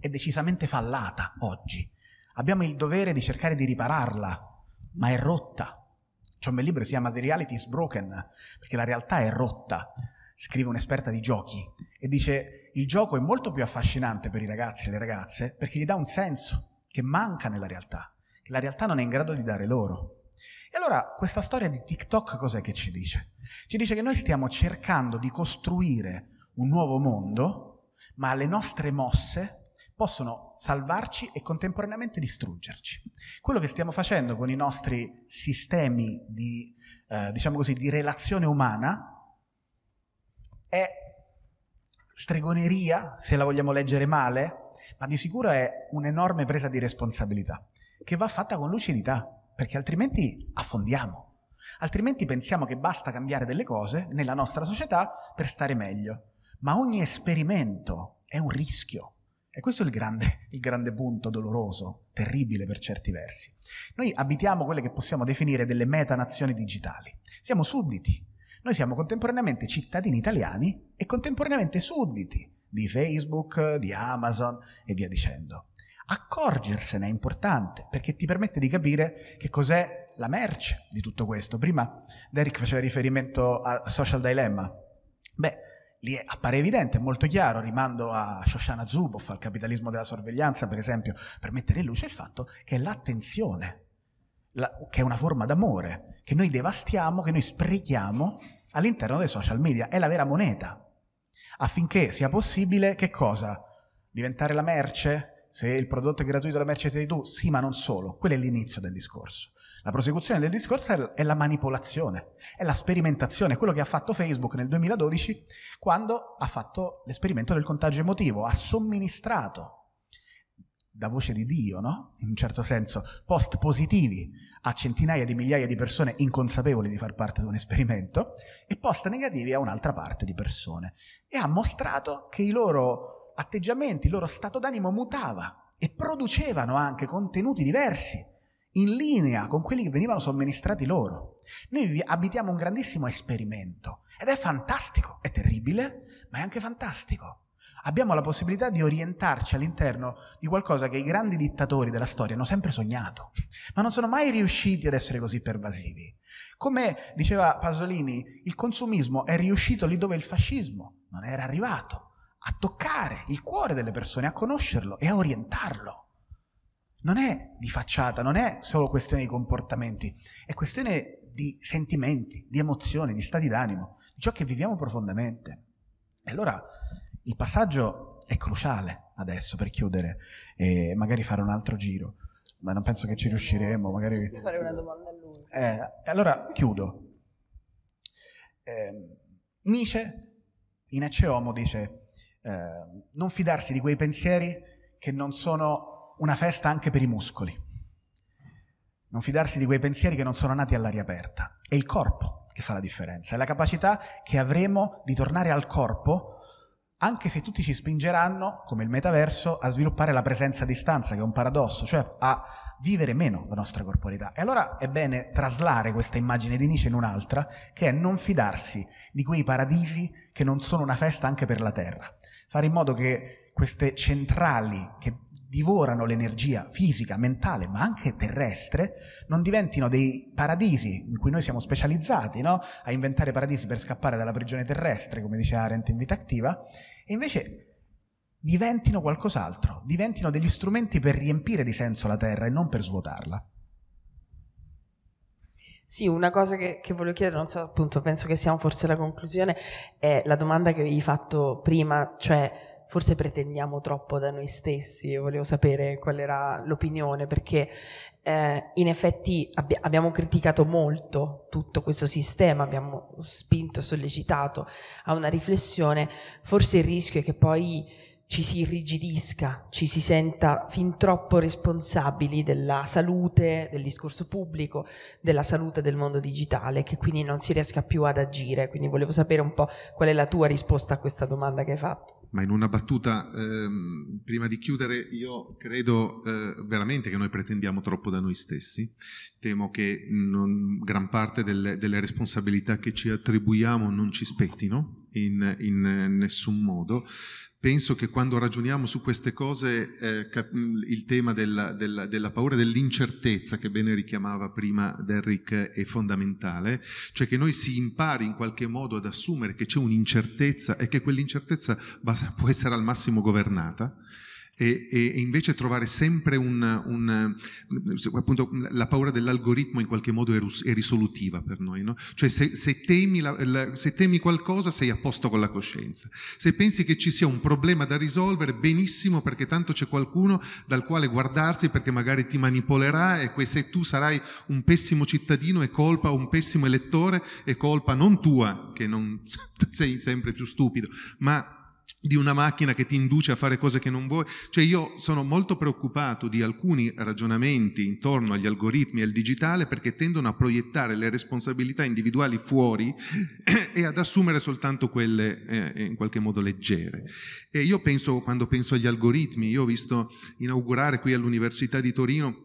Speaker 4: è decisamente fallata oggi. Abbiamo il dovere di cercare di ripararla, ma è rotta. C'è un bel libro che si chiama The Reality is Broken, perché la realtà è rotta, scrive un'esperta di giochi, e dice il gioco è molto più affascinante per i ragazzi e le ragazze perché gli dà un senso che manca nella realtà, che la realtà non è in grado di dare loro. E allora questa storia di TikTok cos'è che ci dice? Ci dice che noi stiamo cercando di costruire un nuovo mondo, ma le nostre mosse possono salvarci e contemporaneamente distruggerci. Quello che stiamo facendo con i nostri sistemi di, eh, diciamo così, di relazione umana è stregoneria, se la vogliamo leggere male, ma di sicuro è un'enorme presa di responsabilità che va fatta con lucidità perché altrimenti affondiamo. Altrimenti pensiamo che basta cambiare delle cose nella nostra società per stare meglio. Ma ogni esperimento è un rischio. E questo è il grande, il grande, punto doloroso, terribile per certi versi. Noi abitiamo quelle che possiamo definire delle metanazioni digitali. Siamo sudditi. Noi siamo contemporaneamente cittadini italiani e contemporaneamente sudditi di Facebook, di Amazon e via dicendo. Accorgersene è importante perché ti permette di capire che cos'è la merce di tutto questo. Prima Derek faceva riferimento al Social Dilemma. Beh, lì appare evidente, è molto chiaro, rimando a Shoshana Zuboff, al capitalismo della sorveglianza, per esempio, per mettere in luce il fatto che l'attenzione, la, che è una forma d'amore, che noi devastiamo, che noi sprechiamo all'interno dei social media, è la vera moneta. Affinché sia possibile, che cosa? Diventare la merce? Se il prodotto è gratuito la merce sei tu, sì, ma non solo. Quello è l'inizio del discorso. La prosecuzione del discorso è la manipolazione, è la sperimentazione, quello che ha fatto Facebook nel 2012 quando ha fatto l'esperimento del contagio emotivo, ha somministrato da voce di Dio, no? In un certo senso, post positivi a centinaia di migliaia di persone inconsapevoli di far parte di un esperimento e post negativi a un'altra parte di persone e ha mostrato che i loro atteggiamenti, il loro stato d'animo mutava e producevano anche contenuti diversi in linea con quelli che venivano somministrati loro. Noi abitiamo un grandissimo esperimento ed è fantastico, è terribile, ma è anche fantastico. Abbiamo la possibilità di orientarci all'interno di qualcosa che i grandi dittatori della storia hanno sempre sognato, ma non sono mai riusciti ad essere così pervasivi. Come diceva Pasolini, il consumismo è riuscito lì dove il fascismo non era arrivato a toccare il cuore delle persone, a conoscerlo e a orientarlo. Non è di facciata, non è solo questione di comportamenti, è questione di sentimenti, di emozioni, di stati d'animo, di ciò che viviamo profondamente. E allora il passaggio è cruciale adesso per chiudere e magari fare un altro giro, ma non penso che ci riusciremo. Magari...
Speaker 3: Fare una domanda a lui.
Speaker 4: Eh, allora chiudo. Eh, Nietzsche in Ecce Homo dice eh, non fidarsi di quei pensieri che non sono una festa anche per i muscoli, non fidarsi di quei pensieri che non sono nati all'aria aperta. È il corpo che fa la differenza, è la capacità che avremo di tornare al corpo anche se tutti ci spingeranno, come il metaverso, a sviluppare la presenza a distanza, che è un paradosso, cioè a vivere meno la nostra corporalità. E allora è bene traslare questa immagine di Nietzsche in un'altra, che è non fidarsi di quei paradisi che non sono una festa anche per la terra fare in modo che queste centrali che divorano l'energia fisica, mentale, ma anche terrestre, non diventino dei paradisi in cui noi siamo specializzati no? a inventare paradisi per scappare dalla prigione terrestre, come diceva Arendt in Vita Attiva, e invece diventino qualcos'altro, diventino degli strumenti per riempire di senso la Terra e non per svuotarla.
Speaker 3: Sì, una cosa che, che voglio chiedere, non so, appunto, penso che siamo forse alla conclusione, è la domanda che avevi fatto prima, cioè forse pretendiamo troppo da noi stessi io volevo sapere qual era l'opinione perché eh, in effetti abbi- abbiamo criticato molto tutto questo sistema, abbiamo spinto, sollecitato a una riflessione, forse il rischio è che poi ci si irrigidisca, ci si senta fin troppo responsabili della salute, del discorso pubblico, della salute del mondo digitale, che quindi non si riesca più ad agire. Quindi volevo sapere un po' qual è la tua risposta a questa domanda che hai fatto.
Speaker 1: Ma in una battuta, ehm, prima di chiudere, io credo eh, veramente che noi pretendiamo troppo da noi stessi. Temo che non, gran parte delle, delle responsabilità che ci attribuiamo non ci spettino in, in eh, nessun modo penso che quando ragioniamo su queste cose eh, il tema della, della, della paura, dell'incertezza che bene richiamava prima Derrick è fondamentale, cioè che noi si impari in qualche modo ad assumere che c'è un'incertezza e che quell'incertezza può essere al massimo governata e, e invece trovare sempre un, un, appunto, la paura dell'algoritmo in qualche modo è, rus- è risolutiva per noi, no? cioè se, se, temi la, la, se, temi qualcosa sei a posto con la coscienza, se pensi che ci sia un problema da risolvere benissimo perché tanto c'è qualcuno dal quale guardarsi perché magari ti manipolerà e se tu sarai un pessimo cittadino è colpa o un pessimo elettore è colpa non tua che non <laughs> sei sempre più stupido, ma di una macchina che ti induce a fare cose che non vuoi. Cioè io sono molto preoccupato di alcuni ragionamenti intorno agli algoritmi e al digitale perché tendono a proiettare le responsabilità individuali fuori <clears throat> e ad assumere soltanto quelle eh, in qualche modo leggere. E io penso, quando penso agli algoritmi, io ho visto inaugurare qui all'Università di Torino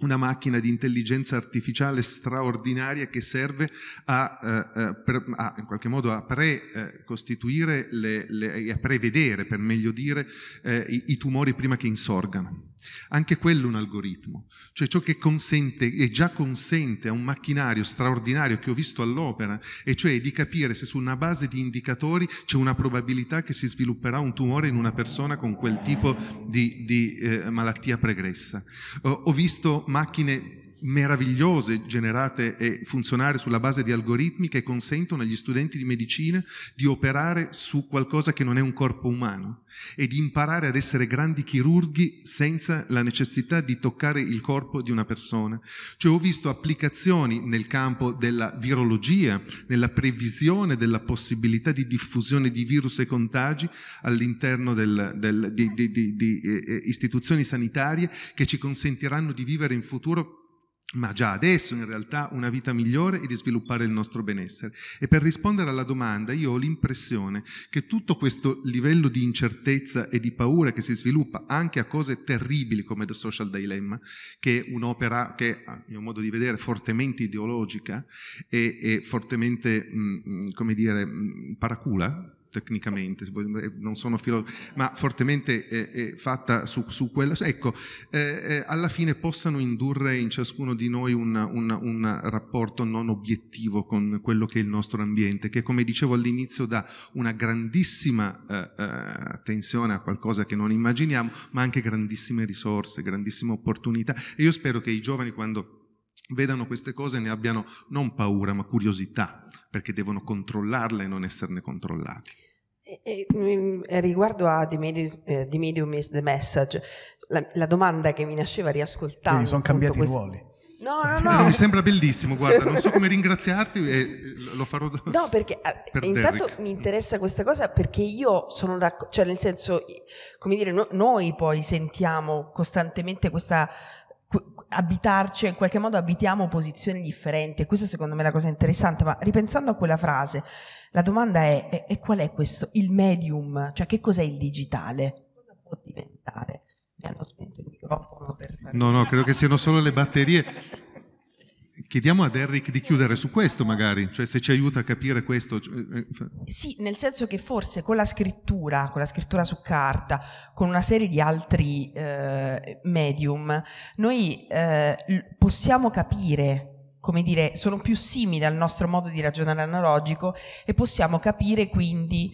Speaker 1: una macchina di intelligenza artificiale straordinaria che serve a, eh, eh per, a in qualche modo a pre-costituire eh, e a prevedere, per meglio dire, eh, i, i tumori prima che insorgano. Anche quello è un algoritmo, cioè ciò che consente e già consente a un macchinario straordinario che ho visto all'opera, e cioè di capire se su una base di indicatori c'è una probabilità che si svilupperà un tumore in una persona con quel tipo di, di eh, malattia pregressa. ho visto macchine meravigliose generate e funzionare sulla base di algoritmi che consentono agli studenti di medicina di operare su qualcosa che non è un corpo umano e di imparare ad essere grandi chirurghi senza la necessità di toccare il corpo di una persona. Cioè ho visto applicazioni nel campo della virologia, nella previsione della possibilità di diffusione di virus e contagi all'interno del, del, di, di, di, di eh, eh istituzioni sanitarie che ci consentiranno di vivere in futuro ma già adesso in realtà una vita migliore e di sviluppare il nostro benessere. E per rispondere alla domanda io ho l'impressione che tutto questo livello di incertezza e di paura che si sviluppa anche a cose terribili come The Social Dilemma, che è un'opera che a mio modo di vedere è fortemente ideologica e, e fortemente, mh, mm, mm, come dire, mh, mm, paracula, tecnicamente, eh, non sono filosofo, ma fortemente eh, eh, fatta su, su quella, ecco, eh, eh, alla fine possano indurre in ciascuno di noi un, un, un, rapporto non obiettivo con quello che è il nostro ambiente, che come dicevo all'inizio dà una grandissima eh, attenzione a qualcosa che non immaginiamo, ma anche grandissime risorse, grandissime opportunità. E io spero che i giovani quando vedano queste cose ne abbiano non paura ma curiosità, perché devono controllarle e non esserne controllati.
Speaker 3: E, mm, e, riguardo a The Medium, eh, The Medium is the Message, la, la, domanda che mi nasceva riascoltando... Quindi sono cambiati quest... i ruoli. No, no, cioè, no. no <laughs> mi sembra
Speaker 1: bellissimo, guarda, non so come ringraziarti e lo farò dopo. No,
Speaker 3: perché eh, per intanto Derrick. mi interessa questa cosa perché io sono d'accordo, cioè nel senso, come dire, no, noi poi sentiamo costantemente questa abitarci, in qualche modo abitiamo posizioni differenti. Questa secondo me è la cosa interessante, ma ripensando a quella frase, la domanda è, è, è qual è questo, il medium, cioè che cos'è il digitale? Cosa può diventare?
Speaker 1: Mi hanno spento il microfono per... No, no, credo che siano solo le batterie. Chiediamo ad Eric di chiudere su questo magari, cioè se ci aiuta a capire questo. Cioè, eh,
Speaker 3: eh, sì, nel senso che forse con la scrittura, con la scrittura su carta, con una serie di altri eh, medium, noi eh, possiamo capire come dire, sono più simili al nostro modo di ragionare analogico e possiamo capire quindi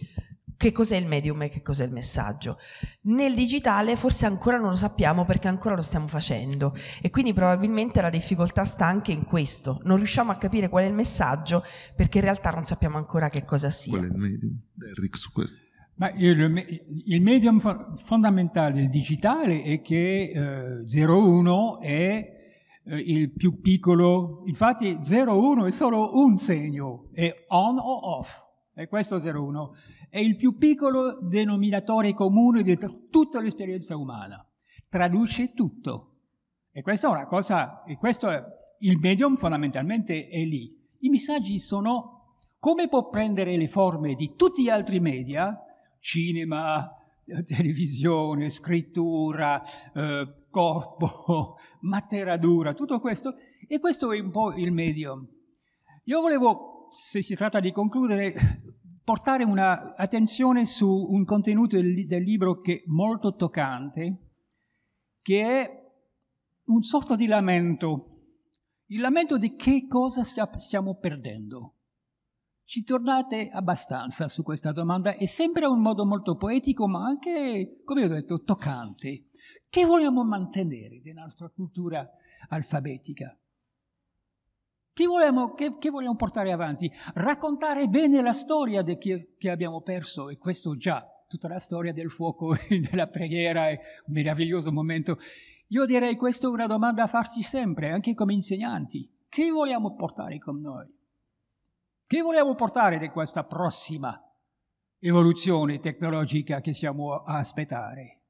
Speaker 3: che cos'è il medium e che cos'è il messaggio. Nel digitale forse ancora non lo sappiamo perché ancora lo stiamo facendo e quindi probabilmente la difficoltà sta anche in questo. Non riusciamo a capire qual è il messaggio perché in realtà non sappiamo ancora che cosa sia.
Speaker 1: Qual è il medium? Enrico su questo.
Speaker 2: Ma il, il medium fondamentale del digitale è che eh, 01 è eh, il più piccolo, infatti 0,1 è solo un segno, è on o off, è questo 0,1 è il più piccolo denominatore comune di tutta l'esperienza umana, traduce tutto. E questa è una cosa, e questo è, il medium fondamentalmente è lì. I messaggi sono come può prendere le forme di tutti gli altri media, cinema, eh, televisione, scrittura, eh, corpo, dura, <laughs> tutto questo. E questo è un po' il medium. Io volevo, se si tratta di concludere, <laughs> portare un'attenzione su un contenuto del libro che è molto toccante, che è un sorto di lamento. Il lamento di che cosa stiamo perdendo. Ci tornate abbastanza su questa domanda e sembra un modo molto poetico, ma anche, come ho detto, toccante. Che vogliamo mantenere della nostra cultura alfabetica? Che vogliamo, che, che vogliamo portare avanti? Raccontare bene la storia di chi, che abbiamo perso, e questo già, tutta la storia del fuoco <laughs> e della preghiera è un meraviglioso momento. Io direi questa è una domanda a farsi sempre, anche come insegnanti. Che vogliamo portare con noi? Che vogliamo portare di questa prossima evoluzione tecnologica che siamo a aspettare?